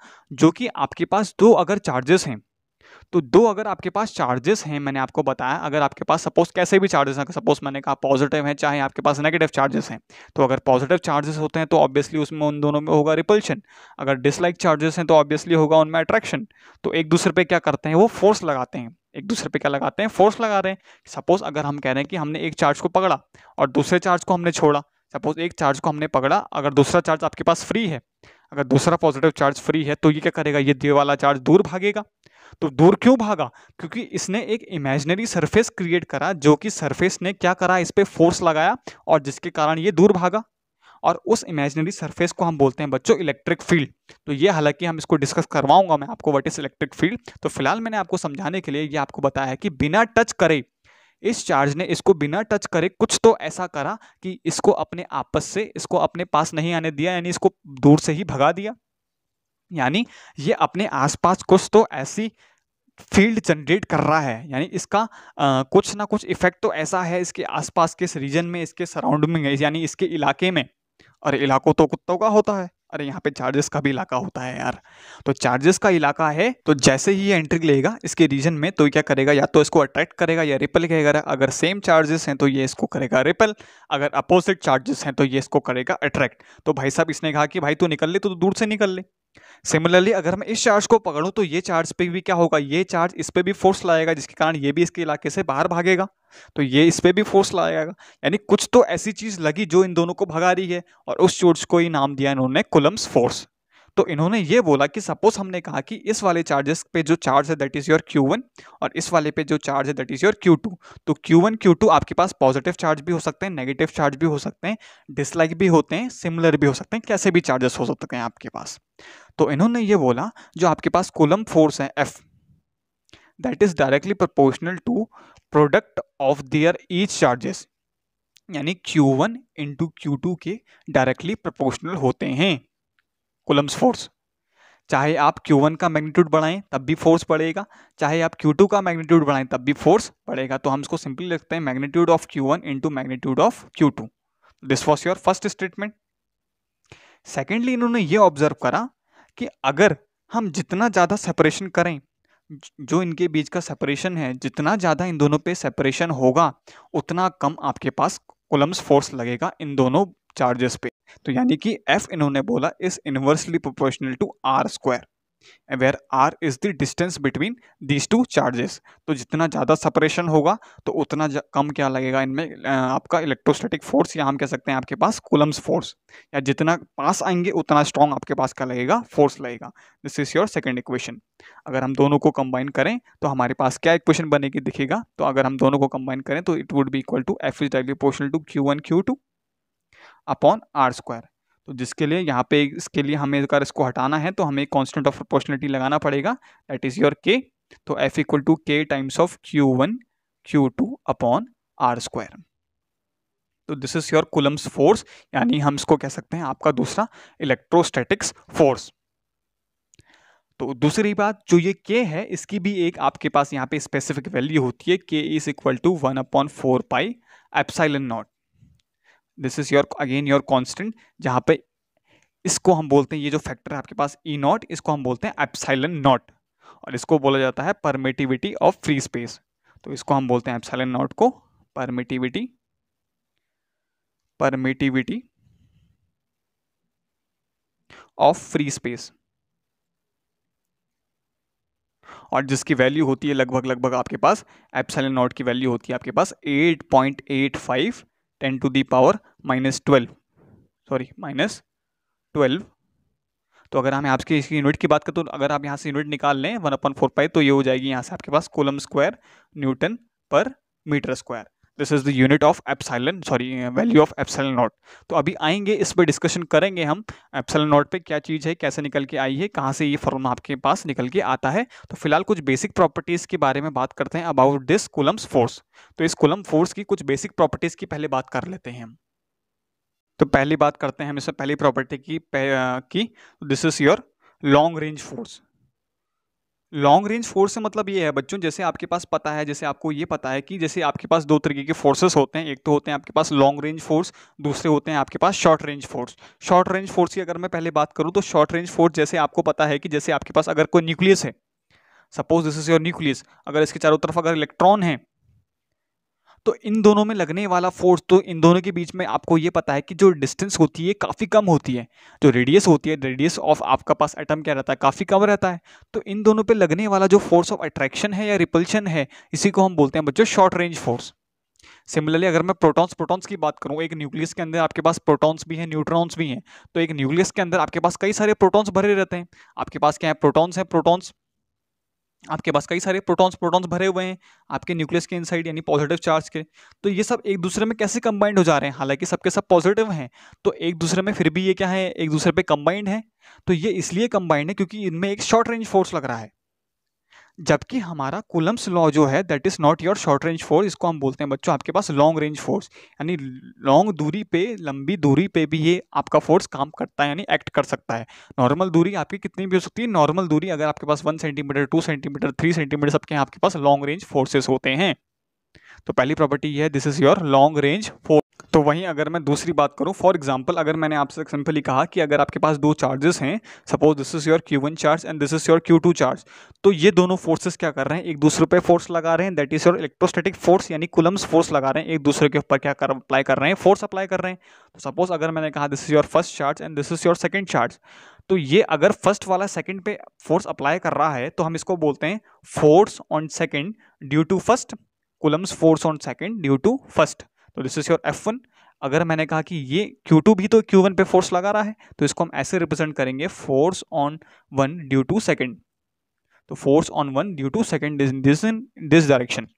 जो कि आपके पास दो अगर चार्जेस हैं तो दो अगर आपके पास चार्जेस हैं मैंने आपको बताया अगर आपके पास सपोज कैसे भी चार्जेस हैं सपोज मैंने कहा पॉजिटिव है चाहे आपके पास नेगेटिव चार्जेस हैं तो अगर पॉजिटिव चार्जेस होते हैं तो ऑब्वियसली उसमें उन दोनों में होगा रिपल्शन अगर डिसलाइक चार्जेस हैं तो ऑब्वियसली होगा उनमें अट्रैक्शन तो एक दूसरे पर क्या करते हैं वो फोर्स लगाते हैं एक दूसरे पे क्या लगाते हैं फोर्स लगा रहे हैं सपोज अगर हम कह रहे हैं कि हमने एक चार्ज को पकड़ा और दूसरे चार्ज को हमने छोड़ा सपोज एक चार्ज को हमने पकड़ा अगर दूसरा चार्ज आपके पास फ्री है अगर दूसरा पॉजिटिव चार्ज फ्री है तो ये क्या करेगा ये दे वाला चार्ज दूर भागेगा तो दूर क्यों भागा क्योंकि इसने एक इमेजनरी सरफेस क्रिएट करा जो कि सरफेस ने क्या करा इस पर फोर्स लगाया और जिसके कारण ये दूर भागा और उस इमेजनरी सरफेस को हम बोलते हैं बच्चों इलेक्ट्रिक फील्ड तो ये हालांकि हम इसको डिस्कस करवाऊंगा मैं आपको वट इज़ इलेक्ट्रिक फील्ड तो फिलहाल मैंने आपको समझाने के लिए ये आपको बताया है कि बिना टच करे इस चार्ज ने इसको बिना टच करे कुछ तो ऐसा करा कि इसको अपने आपस से इसको अपने पास नहीं आने दिया यानी इसको दूर से ही भगा दिया यानी ये अपने आसपास कुछ तो ऐसी फील्ड जनरेट कर रहा है यानी इसका आ, कुछ ना कुछ इफेक्ट तो ऐसा है इसके आसपास के इस रीजन में इसके सराउंडिंग में यानी इसके इलाके में और इलाकों तो कुत्तों का होता है अरे यहाँ पे चार्जेस का भी इलाका होता है यार तो चार्जेस का इलाका है तो जैसे ही ये एंट्री लेगा इसके रीजन में तो क्या करेगा या तो इसको अट्रैक्ट करेगा या रिपल करेगा अगर सेम चार्जेस हैं तो ये इसको करेगा रिपल अगर अपोजिट चार्जेस हैं तो ये इसको करेगा अट्रैक्ट तो भाई साहब इसने कहा कि भाई तू निकल ले तो दूर से निकल ले सिमिलरली अगर मैं इस चार्ज को पकड़ूं तो ये चार्ज पे भी क्या होगा ये चार्ज इस पर भी फोर्स लाएगा जिसके कारण ये भी इसके इलाके से बाहर भागेगा तो ये इस पर भी फोर्स लाएगा यानी कुछ तो ऐसी चीज़ लगी जो इन दोनों को भगा रही है और उस चोर्स को ही नाम दिया इन्होंने कुलम्स फोर्स तो इन्होंने ये बोला कि सपोज हमने कहा कि इस वाले चार्जेस पे जो चार्ज है दैट इज़ योर Q1 और इस वाले पे जो चार्ज है दैट इज़ योर Q2 तो Q1 Q2 आपके पास पॉजिटिव चार्ज भी हो सकते हैं नेगेटिव चार्ज भी हो सकते हैं डिसलाइक भी होते हैं सिमिलर भी हो सकते हैं कैसे भी चार्जेस हो सकते हैं आपके पास तो इन्होंने ये बोला जो आपके पास कोलम फोर्स है F that is directly proportional to product of their each charges यानी Q1 वन इंटू क्यू के डायरेक्टली प्रोपोर्शनल होते हैं कोलम्स फोर्स चाहे आप Q1 का मैग्नीट्यूड बढ़ाएं तब भी फोर्स बढ़ेगा चाहे आप Q2 का मैग्नीट्यूड बढ़ाएं तब भी फोर्स बढ़ेगा तो हम इसको सिंपली लिखते हैं magnitude of Q1 one into magnitude of Q2 this was your first statement secondly इन्होंने ये ऑब्जर्व करा कि अगर हम जितना ज़्यादा सेपरेशन करें जो इनके बीच का सेपरेशन है जितना ज़्यादा इन दोनों पे सेपरेशन होगा उतना कम आपके पास कोलम्स फोर्स लगेगा इन दोनों चार्जेस पे तो यानी कि एफ इन्होंने बोला is inversely proportional to are square where R is the distance between these two charges तो जितना ज़्यादा सपरेशन होगा तो उतना कम क्या लगेगा इनमें आपका इलेक्ट्रोस्टैटिक फोर्स या हम कह सकते हैं आपके पास कूलम्स फोर्स या जितना पास आएंगे उतना स्ट्रॉन्ग आपके पास क्या लगेगा फोर्स लगेगा this is your second equation अगर हम दोनों को कंबाइन करें तो हमारे पास क्या इक्वेशन बनेगी दिखेगा तो अगर हम दोनों को कंबाइन करें तो it would be equal to F is directly proportional to Q one Q two upon are square तो जिसके लिए यहाँ पे इसके लिए हमें अगर इसको हटाना है तो हमें कॉन्स्टेंट ऑफ प्रोपोर्शनलिटी लगाना पड़ेगा दैट इज़ योर के तो F equal to K times of Q one Q two upon are square तो this is your Coulomb's force यानी हम इसको कह सकते हैं आपका दूसरा इलेक्ट्रोस्टैटिक्स फोर्स तो दूसरी बात जो ये के है इसकी भी एक आपके पास यहाँ पे स्पेसिफिक वैल्यू होती है K is equal to one upon four pi epsilon naught this is your again your constant जहां पे इसको हम बोलते हैं ये जो फैक्टर है आपके पास ई e नॉट इसको हम बोलते हैं एप्साइलन नॉट और इसको बोला जाता है परमिटिविटी ऑफ फ्री स्पेस तो इसको हम बोलते हैं एप्साइलन नॉट को permittivity permittivity of free space और जिसकी वैल्यू होती है लगभग लगभग आपके पास एप्सलन नॉट की वैल्यू होती है आपके पास 8.85 ten to the power minus twelve sorry minus twelve तो अगर हम आपकी इसकी यूनिट की बात करें तो अगर आप यहाँ से यूनिट निकाल लें वन अपन फोर पाई तो ये हो जाएगी यहाँ से आपके पास कोलम स्क्वायर न्यूटन पर metre square this is the unit of epsilon sorry value of epsilon naught तो अभी आएंगे इस पर डिस्कशन करेंगे हम एप्साइलन नॉट पे क्या चीज़ है कैसे निकल के आई है कहाँ से ये फॉर्मूला आपके पास निकल के आता है तो फिलहाल कुछ बेसिक प्रॉपर्टीज़ के बारे में बात करते हैं अबाउट दिस कुलम्स फोर्स तो इस कुलम फोर्स की कुछ बेसिक प्रॉपर्टीज़ की पहले बात कर लेते हैं हम तो पहली बात करते हैं हम इससे पहली प्रॉपर्टी की this is your long range force long range force से मतलब ये है बच्चों जैसे आपके पास पता है जैसे आपको ये पता है कि जैसे आपके पास दो तरीके के फोर्सेस होते हैं एक तो होते हैं आपके पास लॉन्ग रेंज फोर्स दूसरे होते हैं आपके पास short range force short range force की अगर मैं पहले बात करूँ तो शॉर्ट रेंज फोर्स जैसे आपको पता है कि जैसे आपके पास अगर कोई न्यूक्लियस है suppose this is your nucleus अगर इसके चारों तरफ अगर इलेक्ट्रॉन है तो इन दोनों में लगने वाला फोर्स तो इन दोनों के बीच में आपको ये पता है कि जो डिस्टेंस होती है काफ़ी कम होती है जो रेडियस होती है रेडियस ऑफ आपका पास एटम क्या रहता है काफ़ी कम रहता है तो इन दोनों पर लगने वाला जो फोर्स ऑफ अट्रैक्शन है या रिपल्शन है इसी को हम बोलते हैं बच्चों शॉर्ट रेंज फोर्स सिमिलरली अगर मैं प्रोटॉन्स प्रोटॉन्स की बात करूँ एक न्यूक्लियस के अंदर आपके पास प्रोटॉन्स भी हैं न्यूट्रॉन्स भी हैं तो एक न्यूक्लियस के अंदर आपके पास कई सारे प्रोटॉन्स भरे रहते हैं आपके पास क्या है प्रोटॉन्स हैं प्रोटॉन्स आपके पास कई सारे प्रोटॉन्स प्रोटॉन्स भरे हुए हैं आपके न्यूक्लियस के इनसाइड यानी पॉजिटिव चार्ज के तो ये सब एक दूसरे में कैसे कंबाइंड हो जा रहे हैं हालांकि सबके सब पॉजिटिव हैं तो एक दूसरे में फिर भी ये क्या है एक दूसरे पे कंबाइंड है तो ये इसलिए कंबाइंड है क्योंकि इनमें एक शॉर्ट रेंज फोर्स लग रहा है जबकि हमारा कुलम्स लॉ जो है that is not your short range force इसको हम बोलते हैं बच्चों आपके पास लॉन्ग रेंज फोर्स यानी लॉन्ग दूरी पे लंबी दूरी पे भी ये आपका फोर्स काम करता है यानी एक्ट कर सकता है नॉर्मल दूरी आपकी कितनी भी हो सकती है नॉर्मल दूरी अगर आपके पास one centimetre two centimetre three centimetre सबके आपके पास लॉन्ग रेंज फोर्सेस होते हैं तो पहली प्रॉपर्टी ये है this is your long range force तो वहीं अगर मैं दूसरी बात करूँ फॉर एग्जाम्पल अगर मैंने आपसे सिंपली कहा कि अगर आपके पास दो चार्जेस हैं suppose this is your Q one charge and this is your Q two charge तो ये दोनों फोर्सेस क्या कर रहे हैं एक दूसरे पे फोर्स लगा रहे हैं that is your electrostatic force यानी कुलम्स फोर्स लगा रहे हैं एक दूसरे के ऊपर क्या कर अप्लाई कर रहे हैं फोर्स अप्लाई कर रहे हैं तो सपोज अगर मैंने कहा this is your first charge and this is your second charge तो ये अगर फर्स्ट वाला सेकंड पे फोर्स अप्लाई कर रहा है तो हम इसको बोलते हैं force on second due to first Coulomb's force on second due to first तो this is your F one अगर मैंने कहा कि ये Q2 भी तो Q1 पे फोर्स लगा रहा है तो इसको हम ऐसे रिप्रेजेंट करेंगे force on one due to second तो force on one due to second this in this direction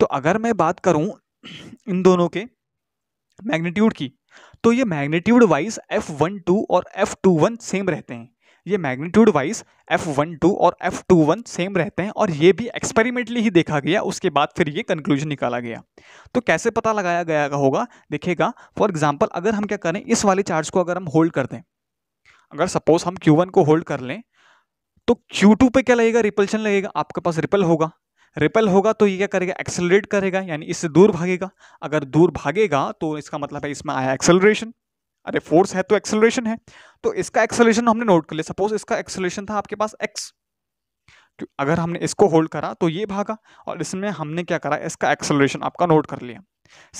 तो अगर मैं बात करूं इन दोनों के मैग्नीट्यूड की तो ये magnitude wise F one two और एफ टू वन सेम रहते हैं ये magnitude wise F one two और एफ टू वन सेम रहते हैं और ये भी एक्सपेरिमेंटली ही देखा गया उसके बाद फिर ये कंक्लूजन निकाला गया तो कैसे पता लगाया गया होगा देखेगा फॉर एग्जाम्पल अगर हम क्या करें इस वाले चार्ज को अगर हम होल्ड कर दें अगर सपोज हम क्यू वन को होल्ड कर लें तो क्यू टू पर क्या लगेगा रिपल्शन लगेगा आपके पास रिपल होगा रिपल होगा तो ये क्या करेगा एक्सेलरेट करेगा यानी इससे दूर भागेगा अगर दूर भागेगा तो इसका मतलब है इसमें आया एक्सेलरेशन अरे फोर्स है तो एक्सेलरेशन है तो इसका एक्सेलरेशन हमने नोट कर लिया सपोज इसका एक्सेलरेशन था आपके पास एक्स अगर हमने इसको होल्ड करा तो ये भागा और इसमें हमने क्या करा इसका एक्सेलरेशन आपका नोट कर लिया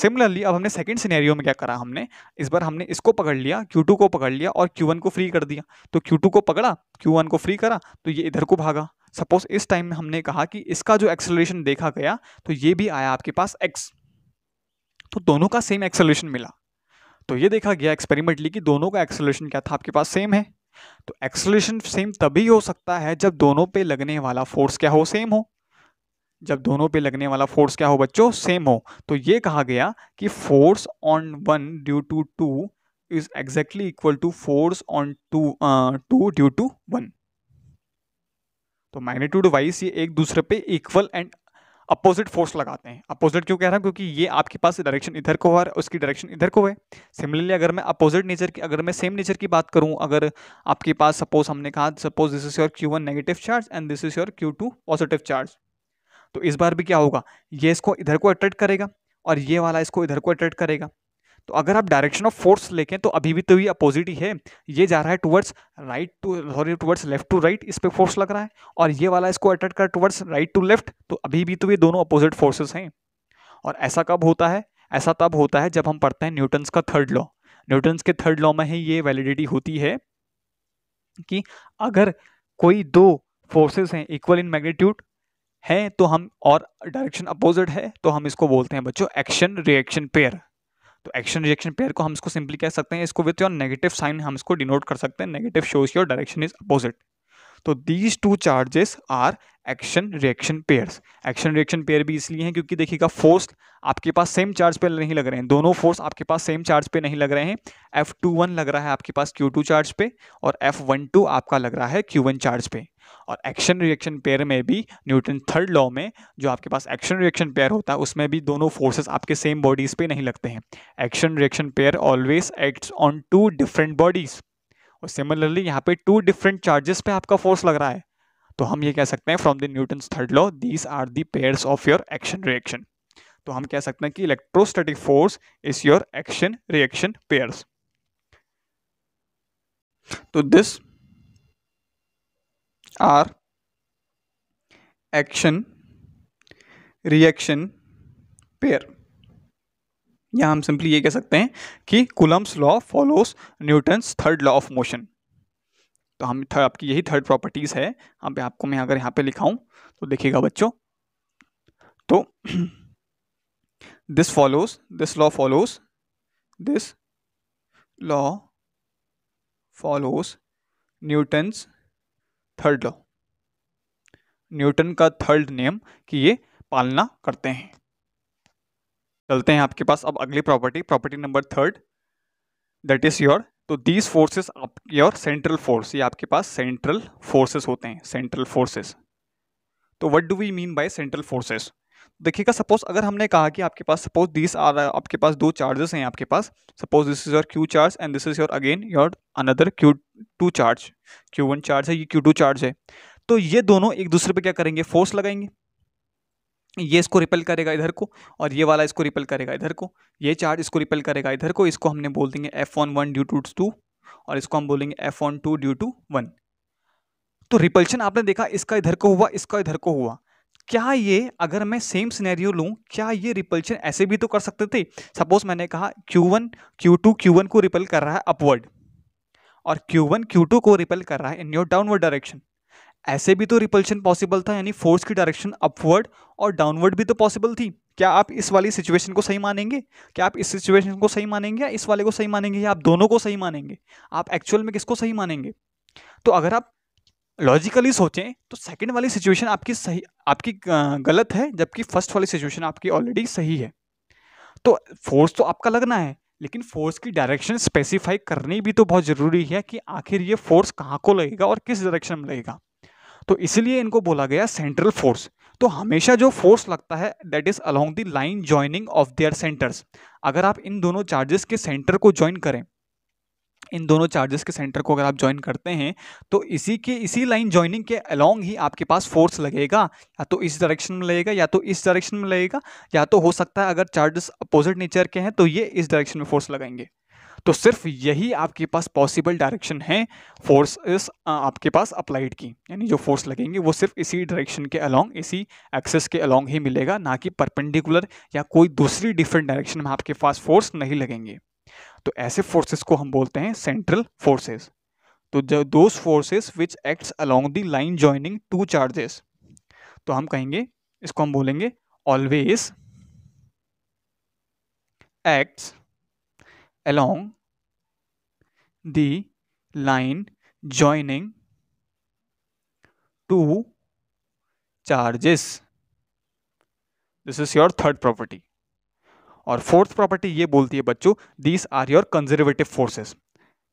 सिमिलरली अब हमने सेकंड सिनेरियो में क्या करा हमने इस बार हमने इसको पकड़ लिया Q2 को पकड़ लिया और Q1 को फ्री कर दिया तो Q2 को पकड़ा Q1 को फ्री करा तो ये इधर को भागा सपोज इस टाइम में हमने कहा कि इसका जो एक्सेलरेशन देखा गया तो ये भी आया आपके पास x तो दोनों का सेम एक्सेलरेशन मिला तो ये देखा गया एक्सपेरिमेंटली कि दोनों का एक्सलेशन क्या था आपके पास सेम है तो एक्सलेशन सेम तभी हो सकता है जब दोनों पे लगने वाला फोर्स क्या हो सेम हो जब दोनों पे लगने वाला फोर्स क्या हो बच्चों सेम हो तो ये कहा गया कि force on one due to two is exactly equal to force on two two due to one तो मैग्नीट्यूड वाइज ये एक दूसरे पे इक्वल एंड अपोजिट फोर्स लगाते हैं अपोजिट क्यों कह रहा हूँ क्योंकि ये आपके पास डायरेक्शन इधर को है उसकी डायरेक्शन इधर को है सिमिलरली अगर मैं अपोजिट नेचर की अगर मैं सेम नेचर की बात करूँ अगर आपके पास सपोज हमने कहा suppose this is your Q one negative charge and this is your Q two positive charge तो इस बार भी क्या होगा ये इसको इधर को अट्रैक्ट करेगा और ये वाला इसको इधर को अट्रैक्ट करेगा तो अगर आप डायरेक्शन ऑफ फोर्स लेखें तो अभी भी तो ये अपोजिट ही है ये जा रहा है towards right to sorry towards left to right इस पर फोर्स लग रहा है और ये वाला इसको अट्रैक्ट कर टूवर्ड्स राइट टू लेफ्ट तो अभी भी तो ये दोनों अपोजिट फोर्सेस हैं और ऐसा कब होता है ऐसा तब होता है जब हम पढ़ते हैं न्यूटन्स का थर्ड लॉ न्यूटन्स के थर्ड लॉ में ही ये वैलिडिटी होती है कि अगर कोई दो फोर्सेस हैं इक्वल इन मैग्नीट्यूड हैं तो हम और डायरेक्शन अपोजिट है तो हम इसको बोलते हैं बच्चों एक्शन रिएक्शन पेयर तो एक्शन रिएक्शन पेयर को हम इसको सिंपली कह सकते हैं इसको विथ योर नेगेटिव साइन हम इसको डिनोट कर सकते हैं negative shows your direction is opposite तो these two charges are action reaction pairs action reaction pair भी इसलिए हैं क्योंकि देखिएगा फोर्स आपके पास सेम चार्ज पे नहीं लग रहे हैं दोनों फोर्स आपके पास सेम चार्ज पे नहीं लग रहे हैं एफ टू वन लग रहा है आपके पास क्यू टू चार्ज पे और एफ वन टू आपका लग रहा है क्यू वन चार्ज पे और एक्शन रिएक्शन पेयर में भी न्यूटन थर्ड लॉ में जो आपके पास एक्शन रिएक्शन पेयर होता है उसमें भी दोनों फोर्सेस आपके सेम बॉडीज़ पे नहीं लगते हैं action reaction pair always acts on two different bodies और सिमिलरली यहाँ पे टू डिफरेंट चार्जेस पे आपका फोर्स लग रहा है तो हम ये कह सकते हैं from the Newton third law these are the pairs of your action reaction तो हम कह सकते हैं कि electrostatic force is your action reaction pairs तो this are action reaction pair या हम सिंपली ये कह सकते हैं कि Coulomb's law follows Newton's third law of motion तो हम थर्ड आपकी यही थर्ड प्रॉपर्टीज़ है हम पे आपको मैं अगर यहाँ पे लिखाऊं तो देखिएगा बच्चों तो this follows this law follows this law follows Newton's third law Newton का थर्ड नियम कि ये पालना करते हैं चलते हैं आपके पास अब अगली property property number third that is your तो दीज फोर्सेस आप योर सेंट्रल फोर्स ये आपके पास सेंट्रल फोर्सेस होते हैं सेंट्रल फोर्सेस तो what do we mean by central forces देखिएगा सपोज अगर हमने कहा कि आपके पास सपोज दिस आर आपके पास दो चार्जेस हैं आपके पास suppose this is your Q charge and this is your again your another Q two charge Q one charge है ये क्यू टू चार्ज है तो ये दोनों एक दूसरे पे क्या करेंगे फोर्स लगाएंगे ये इसको रिपेल करेगा इधर को और ये वाला इसको रिपेल करेगा इधर को ये चार्ज इसको रिपेल करेगा इधर को इसको हमने बोल देंगे F on one due to two और इसको हम बोलेंगे F on two due to one तो रिपल्शन आपने देखा इसका इधर को हुआ इसका इधर को हुआ क्या ये अगर मैं सेम सिनेरियो लूँ क्या ये रिपल्शन ऐसे भी तो कर सकते थे सपोज मैंने कहा Q1 Q2 Q1 को रिपेल कर रहा है अपवर्ड और Q1 Q2 को रिपेल कर रहा है इन योर डाउनवर्ड डायरेक्शन ऐसे भी तो रिपल्शन पॉसिबल था यानी फोर्स की डायरेक्शन अपवर्ड और डाउनवर्ड भी तो पॉसिबल थी क्या आप इस वाली सिचुएशन को सही मानेंगे क्या आप इस सिचुएशन को सही मानेंगे या इस वाले को सही मानेंगे या आप दोनों को सही मानेंगे आप एक्चुअल में किसको सही मानेंगे तो अगर आप लॉजिकली सोचें तो सेकंड वाली सिचुएशन आपकी सही आपकी गलत है जबकि फर्स्ट वाली सिचुएशन आपकी ऑलरेडी सही है तो फोर्स तो आपका लगना है लेकिन फोर्स की डायरेक्शन स्पेसिफाई करनी भी तो बहुत ज़रूरी है कि आखिर ये फोर्स कहाँ को लगेगा और किस डायरेक्शन में लगेगा तो इसलिए इनको बोला गया सेंट्रल फोर्स तो हमेशा जो फोर्स लगता है that is along the line joining of their centres अगर आप इन दोनों चार्जेस के सेंटर को ज्वाइन करें इन दोनों चार्जेस के सेंटर को अगर आप ज्वाइन करते हैं तो इसी के इसी लाइन ज्वाइनिंग के अलोंग ही आपके पास फोर्स लगेगा या तो इस डायरेक्शन में लगेगा या तो इस डायरेक्शन में लगेगा या तो हो सकता है अगर चार्जेस अपोजिट नेचर के हैं तो ये इस डायरेक्शन में फोर्स लगाएंगे तो सिर्फ यही आपके पास पॉसिबल डायरेक्शन है फोर्स इस आपके पास अप्लाइड की यानी जो फोर्स लगेंगे वो सिर्फ इसी डायरेक्शन के अलॉन्ग इसी एक्सेस के अलॉन्ग ही मिलेगा ना कि परपेंडिकुलर या कोई दूसरी डिफरेंट डायरेक्शन में आपके पास फोर्स नहीं लगेंगे तो ऐसे फोर्सेस को हम बोलते हैं सेंट्रल फोर्सेस तो those forces which acts along the line joining two charges तो हम कहेंगे इसको हम बोलेंगे always acts along the line joining two charges. This is your third property. और फोर्थ प्रॉपर्टी ये बोलती है बच्चों these are your conservative forces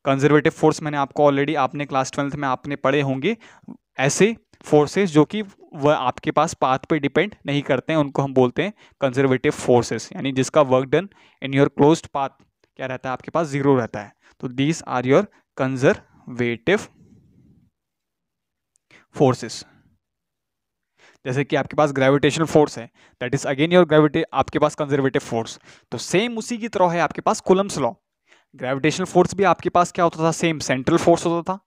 conservative force मैंने आपको ऑलरेडी आपने क्लास ट्वेल्थ में आपने पढ़े होंगे ऐसे फोर्सेस जो कि वह आपके पास पाथ पे डिपेंड नहीं करते हैं उनको हम बोलते हैं कंजर्वेटिव फोर्सेस यानी जिसका work done in your closed path क्या रहता है आपके पास जीरो रहता है तो these are your conservative forces जैसे कि आपके पास ग्रेविटेशनल फोर्स है that is again your gravity आपके पास कंजर्वेटिव फोर्स तो सेम उसी की तरह है आपके पास कुलम्स लॉ ग्रेविटेशनल फोर्स भी आपके पास क्या होता था सेम सेंट्रल फोर्स होता था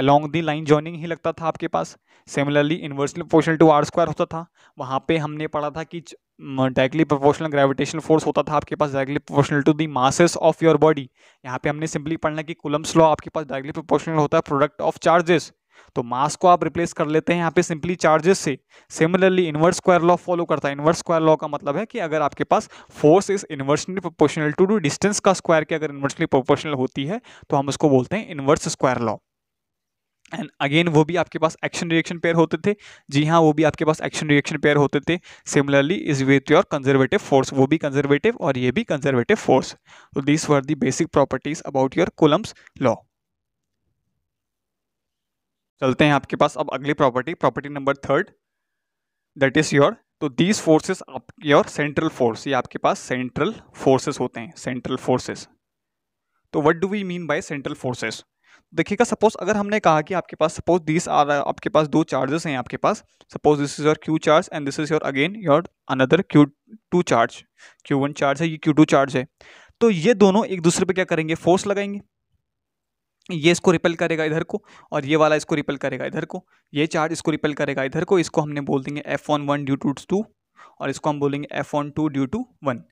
अलॉन्ग दी लाइन जॉइनिंग ही लगता था आपके पास similarly inversely proportional to are square होता था वहाँ पे हमने पढ़ा था कि डायरेक्टली प्रोपोर्शनल ग्रेविटेशन फोर्स होता था आपके पास directly proportional to the masses of your body यहाँ पे हमने सिंपली पढ़ना कि कुलम्स लॉ आपके पास डायरेक्टली प्रोपोर्शनल होता है प्रोडक्ट ऑफ चार्जेस तो मास को आप रिप्लेस कर लेते हैं यहाँ पे सिंपली चार्जेस से similarly inverse square law follow करता है इनवर्स स्क्वायर लॉ का मतलब है कि अगर आपके पास force is inversely proportional to the distance का स्क्वायर की अगर इन्वर्सली प्रोपोर्शनल होती है तो हम उसको बोलते हैं inverse square law and again वो भी आपके पास एक्शन रिएक्शन पेयर होते थे जी हाँ वो भी आपके पास एक्शन रिएक्शन पेयर होते थे similarly is with your conservative force वो भी कंजर्वेटिव और ये भी कंजर्वेटिव फोर्स तो this were the basic properties about your Coulomb's law चलते हैं आपके पास अब अगली property property number third that is your तो दीज फोर्सेस आप योर सेंट्रल फोर्स ये आपके पास सेंट्रल फोर्सेस होते हैं सेंट्रल फोर्सेस तो what do we mean by central forces देखिएगा सपोज अगर हमने कहा कि आपके पास सपोज दिस आर आपके पास दो चार्जेस हैं आपके पास suppose this is your Q charge and this is your again your another Q two charge Q one charge है ये क्यू टू चार्ज है तो ये दोनों एक दूसरे पे क्या करेंगे फोर्स लगाएंगे ये इसको रिपेल करेगा इधर को और ये वाला इसको रिपेल करेगा इधर को ये चार्ज इसको रिपेल करेगा इधर को इसको हमने बोल देंगे F on one due to two और इसको हम बोलेंगे F on two due to one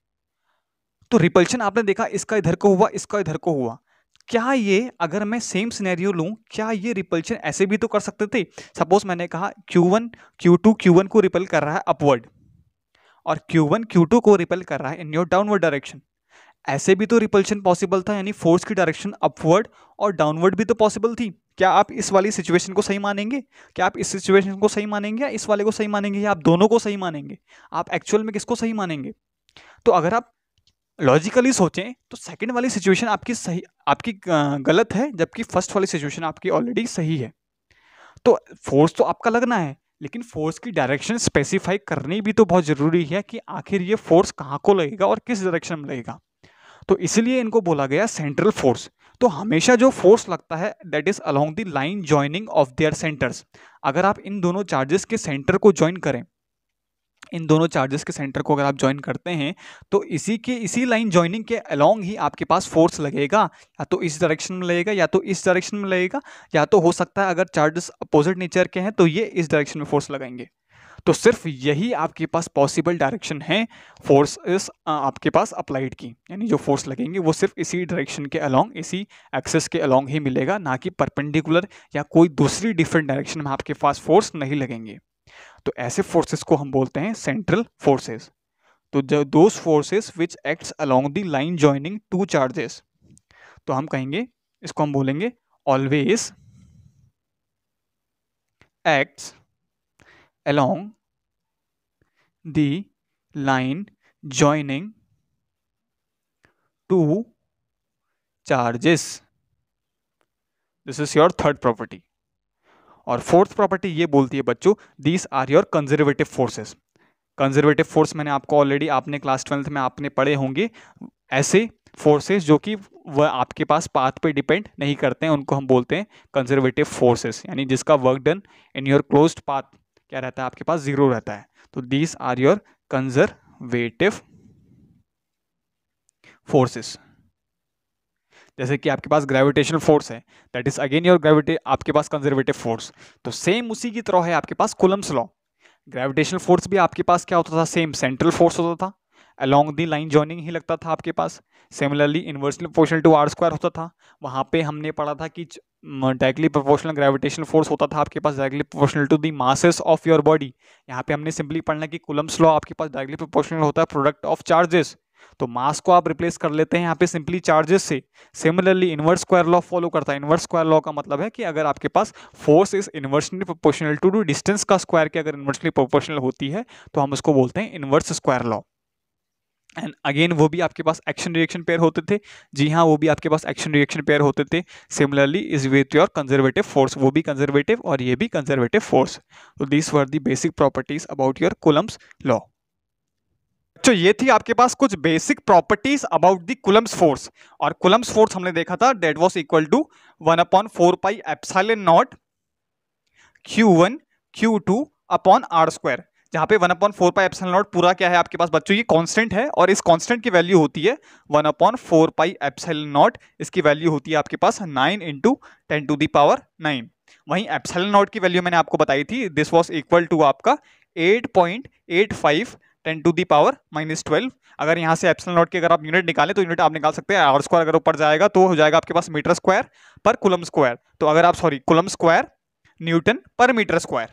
तो रिपल्शन आपने देखा इसका इधर को हुआ इसका इधर को हुआ क्या ये अगर मैं सेम सिनेरियो लूँ क्या ये रिपल्शन ऐसे भी तो कर सकते थे सपोज मैंने कहा Q1 Q2 Q1 को रिपल कर रहा है अपवर्ड और Q1 Q2 को रिपल कर रहा है इन योर डाउनवर्ड डायरेक्शन ऐसे भी तो रिपल्शन पॉसिबल था यानी फोर्स की डायरेक्शन अपवर्ड और डाउनवर्ड भी तो पॉसिबल थी क्या आप इस वाली सिचुएशन को सही मानेंगे क्या आप इस सिचुएशन को सही मानेंगे या इस वाले को सही मानेंगे या आप दोनों को सही मानेंगे आप एक्चुअल में किसको सही मानेंगे तो अगर आप लॉजिकली सोचें तो सेकंड वाली सिचुएशन आपकी सही आपकी गलत है जबकि फर्स्ट वाली सिचुएशन आपकी ऑलरेडी सही है तो फोर्स तो आपका लगना है लेकिन फोर्स की डायरेक्शन स्पेसिफाई करनी भी तो बहुत ज़रूरी है कि आखिर ये फोर्स कहाँ को लगेगा और किस डायरेक्शन में लगेगा तो इसलिए इनको बोला गया सेंट्रल फोर्स तो हमेशा जो फोर्स लगता है that is along the line joining of their centres अगर आप इन दोनों चार्जेस के सेंटर को ज्वाइन करें इन दोनों चार्जेस के सेंटर को अगर आप ज्वाइन करते हैं तो इसी के इसी लाइन ज्वाइनिंग के अलोंग ही आपके पास फोर्स लगेगा या तो इस डायरेक्शन में लगेगा या तो इस डायरेक्शन में लगेगा या तो हो सकता है अगर चार्जेस अपोजिट नेचर के हैं तो ये इस डायरेक्शन में फोर्स लगाएंगे तो सिर्फ यही आपके पास पॉसिबल डायरेक्शन है फोर्स इस आपके पास अप्लाइड की यानी जो फोर्स लगेंगे वो सिर्फ इसी डायरेक्शन के अलोंग इसी एक्सेस के अलोंग ही मिलेगा ना कि परपेंडिकुलर या कोई दूसरी डिफरेंट डायरेक्शन में आपके पास फोर्स नहीं लगेंगे तो ऐसे फोर्सेस को हम बोलते हैं सेंट्रल फोर्सेस तो those forces which acts along the line joining two charges तो हम कहेंगे इसको हम बोलेंगे always acts along the line joining two charges this is your third property और फोर्थ प्रॉपर्टी ये बोलती है बच्चों these are your conservative forces conservative force मैंने आपको ऑलरेडी आपने क्लास ट्वेल्थ में आपने पढ़े होंगे ऐसे फोर्सेस जो कि वह आपके पास पाथ पे डिपेंड नहीं करते हैं उनको हम बोलते हैं कंजर्वेटिव फोर्सेस यानी जिसका work done in your close path क्या रहता है आपके पास जीरो रहता है तो these are your conservative forces जैसे कि आपके पास ग्रेविटेशनल फोर्स है that is again your gravity आपके पास कंजर्वेटिव फोर्स तो सेम उसी की तरह है आपके पास कुलम्स लॉ ग्रेविटेशनल फोर्स भी आपके पास क्या होता था सेम सेंट्रल फोर्स होता था अलॉन्ग दी लाइन जॉइनिंग ही लगता था आपके पास similarly inversely proportional to are square होता था वहाँ पे हमने पढ़ा था कि डायरेक्टली प्रोपोर्शनल ग्रेविटेशनल फोर्स होता था आपके पास directly proportional to the masses of your body यहाँ पे हमने सिंपली पढ़ना कि कुलम्स लॉ आपके पास डायरेक्टली प्रोपोर्शनल होता है प्रोडक्ट ऑफ चार्जेस तो मास को आप रिप्लेस कर लेते हैं यहाँ पे सिंपली चार्जेस से similarly inverse square law follow करता है इन्वर्स स्क्वायर लॉ का मतलब है कि अगर आपके पास force is inversely proportional to the distance का स्क्वायर की अगर इन्वर्सली प्रोपोर्शनल होती है तो हम उसको बोलते हैं inverse square law and again वो भी आपके पास एक्शन रिएक्शन पेयर होते थे जी हाँ वो भी आपके पास एक्शन रिएक्शन पेयर होते थे similarly is with your conservative force वो भी कंजर्वेटिव और ये भी कंजर्वेटिव फोर्स तो this were the basic properties about your Coulomb's law बच्चों ये थी आपके पास कुछ basic properties about the Coulomb's force और कुलम्स फोर्स हमने देखा था that was equal to one upon four pi epsilon naught q one Q two upon are square जहां पे one upon four pi epsilon not पूरा क्या है आपके पास बच्चों ये कांस्टेंट है और इस कांस्टेंट की वैल्यू होती है one upon four pi epsilon naught इसकी वैल्यू होती है आपके पास nine into ten to the power nine वहीं एप्सल नॉट की वैल्यू मैंने आपको बताई थी दिस वॉज इक्वल टू आपका eight point eight five ten to the power minus twelve अगर यहाँ से एप्सल नॉट की अगर आप यूनिट निकालें तो यूनिट आप निकाल सकते हैं आर स्क्वायर अगर ऊपर जाएगा तो हो जाएगा आपके पास मीटर स्क्वायर पर कुलम स्क्वायर तो अगर आप सॉरी कुलम स्क्वायर न्यूटन पर मीटर स्क्वायर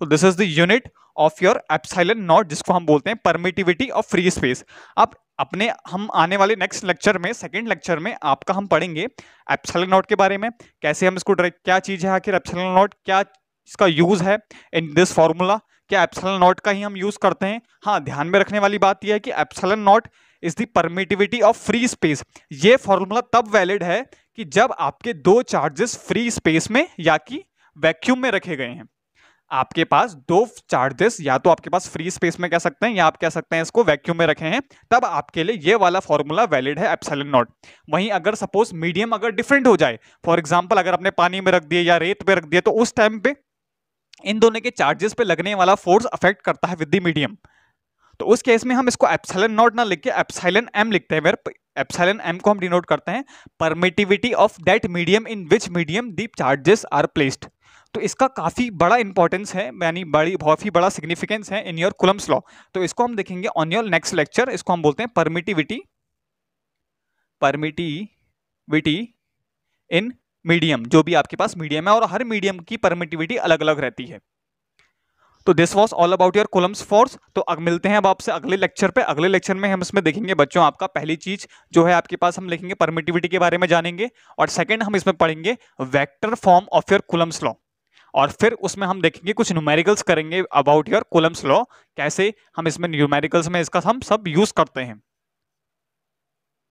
तो this is the unit of your epsilon naught जिसको हम बोलते हैं परमिटिविटी ऑफ फ्री स्पेस अब अपने हम आने वाले नेक्स्ट लेक्चर में सेकेंड लेक्चर में आपका हम पढ़ेंगे एप्सलन नॉट के बारे में कैसे हम इसको डायरेक्ट क्या चीज़ है आखिर एप्सलन नॉट क्या इसका यूज़ है इन दिस फॉर्मूला क्या एप्सलन नॉट का ही हम यूज करते हैं हाँ ध्यान में रखने वाली बात यह है कि epsilon naught is the permittivity of free space ये फॉर्मूला तब वैलिड है कि जब आपके दो चार्जेस फ्री स्पेस में या कि वैक्यूम में रखे गए हैं आपके पास दो चार्जेस या तो आपके पास फ्री स्पेस में कह सकते हैं या आप कह सकते हैं इसको वैक्यूम में रखे हैं तब आपके लिए ये वाला फॉर्मूला वैलिड है एप्सलन नॉट वहीं अगर सपोज मीडियम अगर डिफरेंट हो जाए फॉर एग्जाम्पल अगर आपने पानी में रख दिए या रेत में रख दिए तो उस टाइम पे इन दोनों के चार्जेस पे लगने वाला फोर्स अफेक्ट करता है विद द मीडियम तो उस केस में हम इसको एप्साइलन नॉट ना लिख के एप्साइलन एम लिखते हैं वेर एम को हम डिनोट करते हैं permittivity of that medium in which medium the charges are placed तो इसका काफ़ी बड़ा इंपॉर्टेंस है यानी बड़ी बहुत ही बड़ा सिग्निफिकेंस है इन योर कुलम्स लॉ तो इसको हम देखेंगे ऑन योर नेक्स्ट लेक्चर इसको हम बोलते हैं परमिटिविटी परमिटिविटी इन मीडियम जो भी आपके पास मीडियम है और हर मीडियम की परमिटिविटी अलग अलग रहती है तो this was all about your Coulomb's force तो अब मिलते हैं अब आपसे अगले लेक्चर पे अगले लेक्चर में हम इसमें देखेंगे बच्चों आपका पहली चीज जो है आपके पास हम लिखेंगे परमिटिविटी के बारे में जानेंगे और सेकेंड हम इसमें पढ़ेंगे vector form of your Coulomb's law और फिर उसमें हम देखेंगे कुछ न्यूमेरिकल्स करेंगे अबाउट योर कोलम्स लॉ कैसे हम इसमें न्यूमेरिकल्स में इसका हम सब यूज़ करते हैं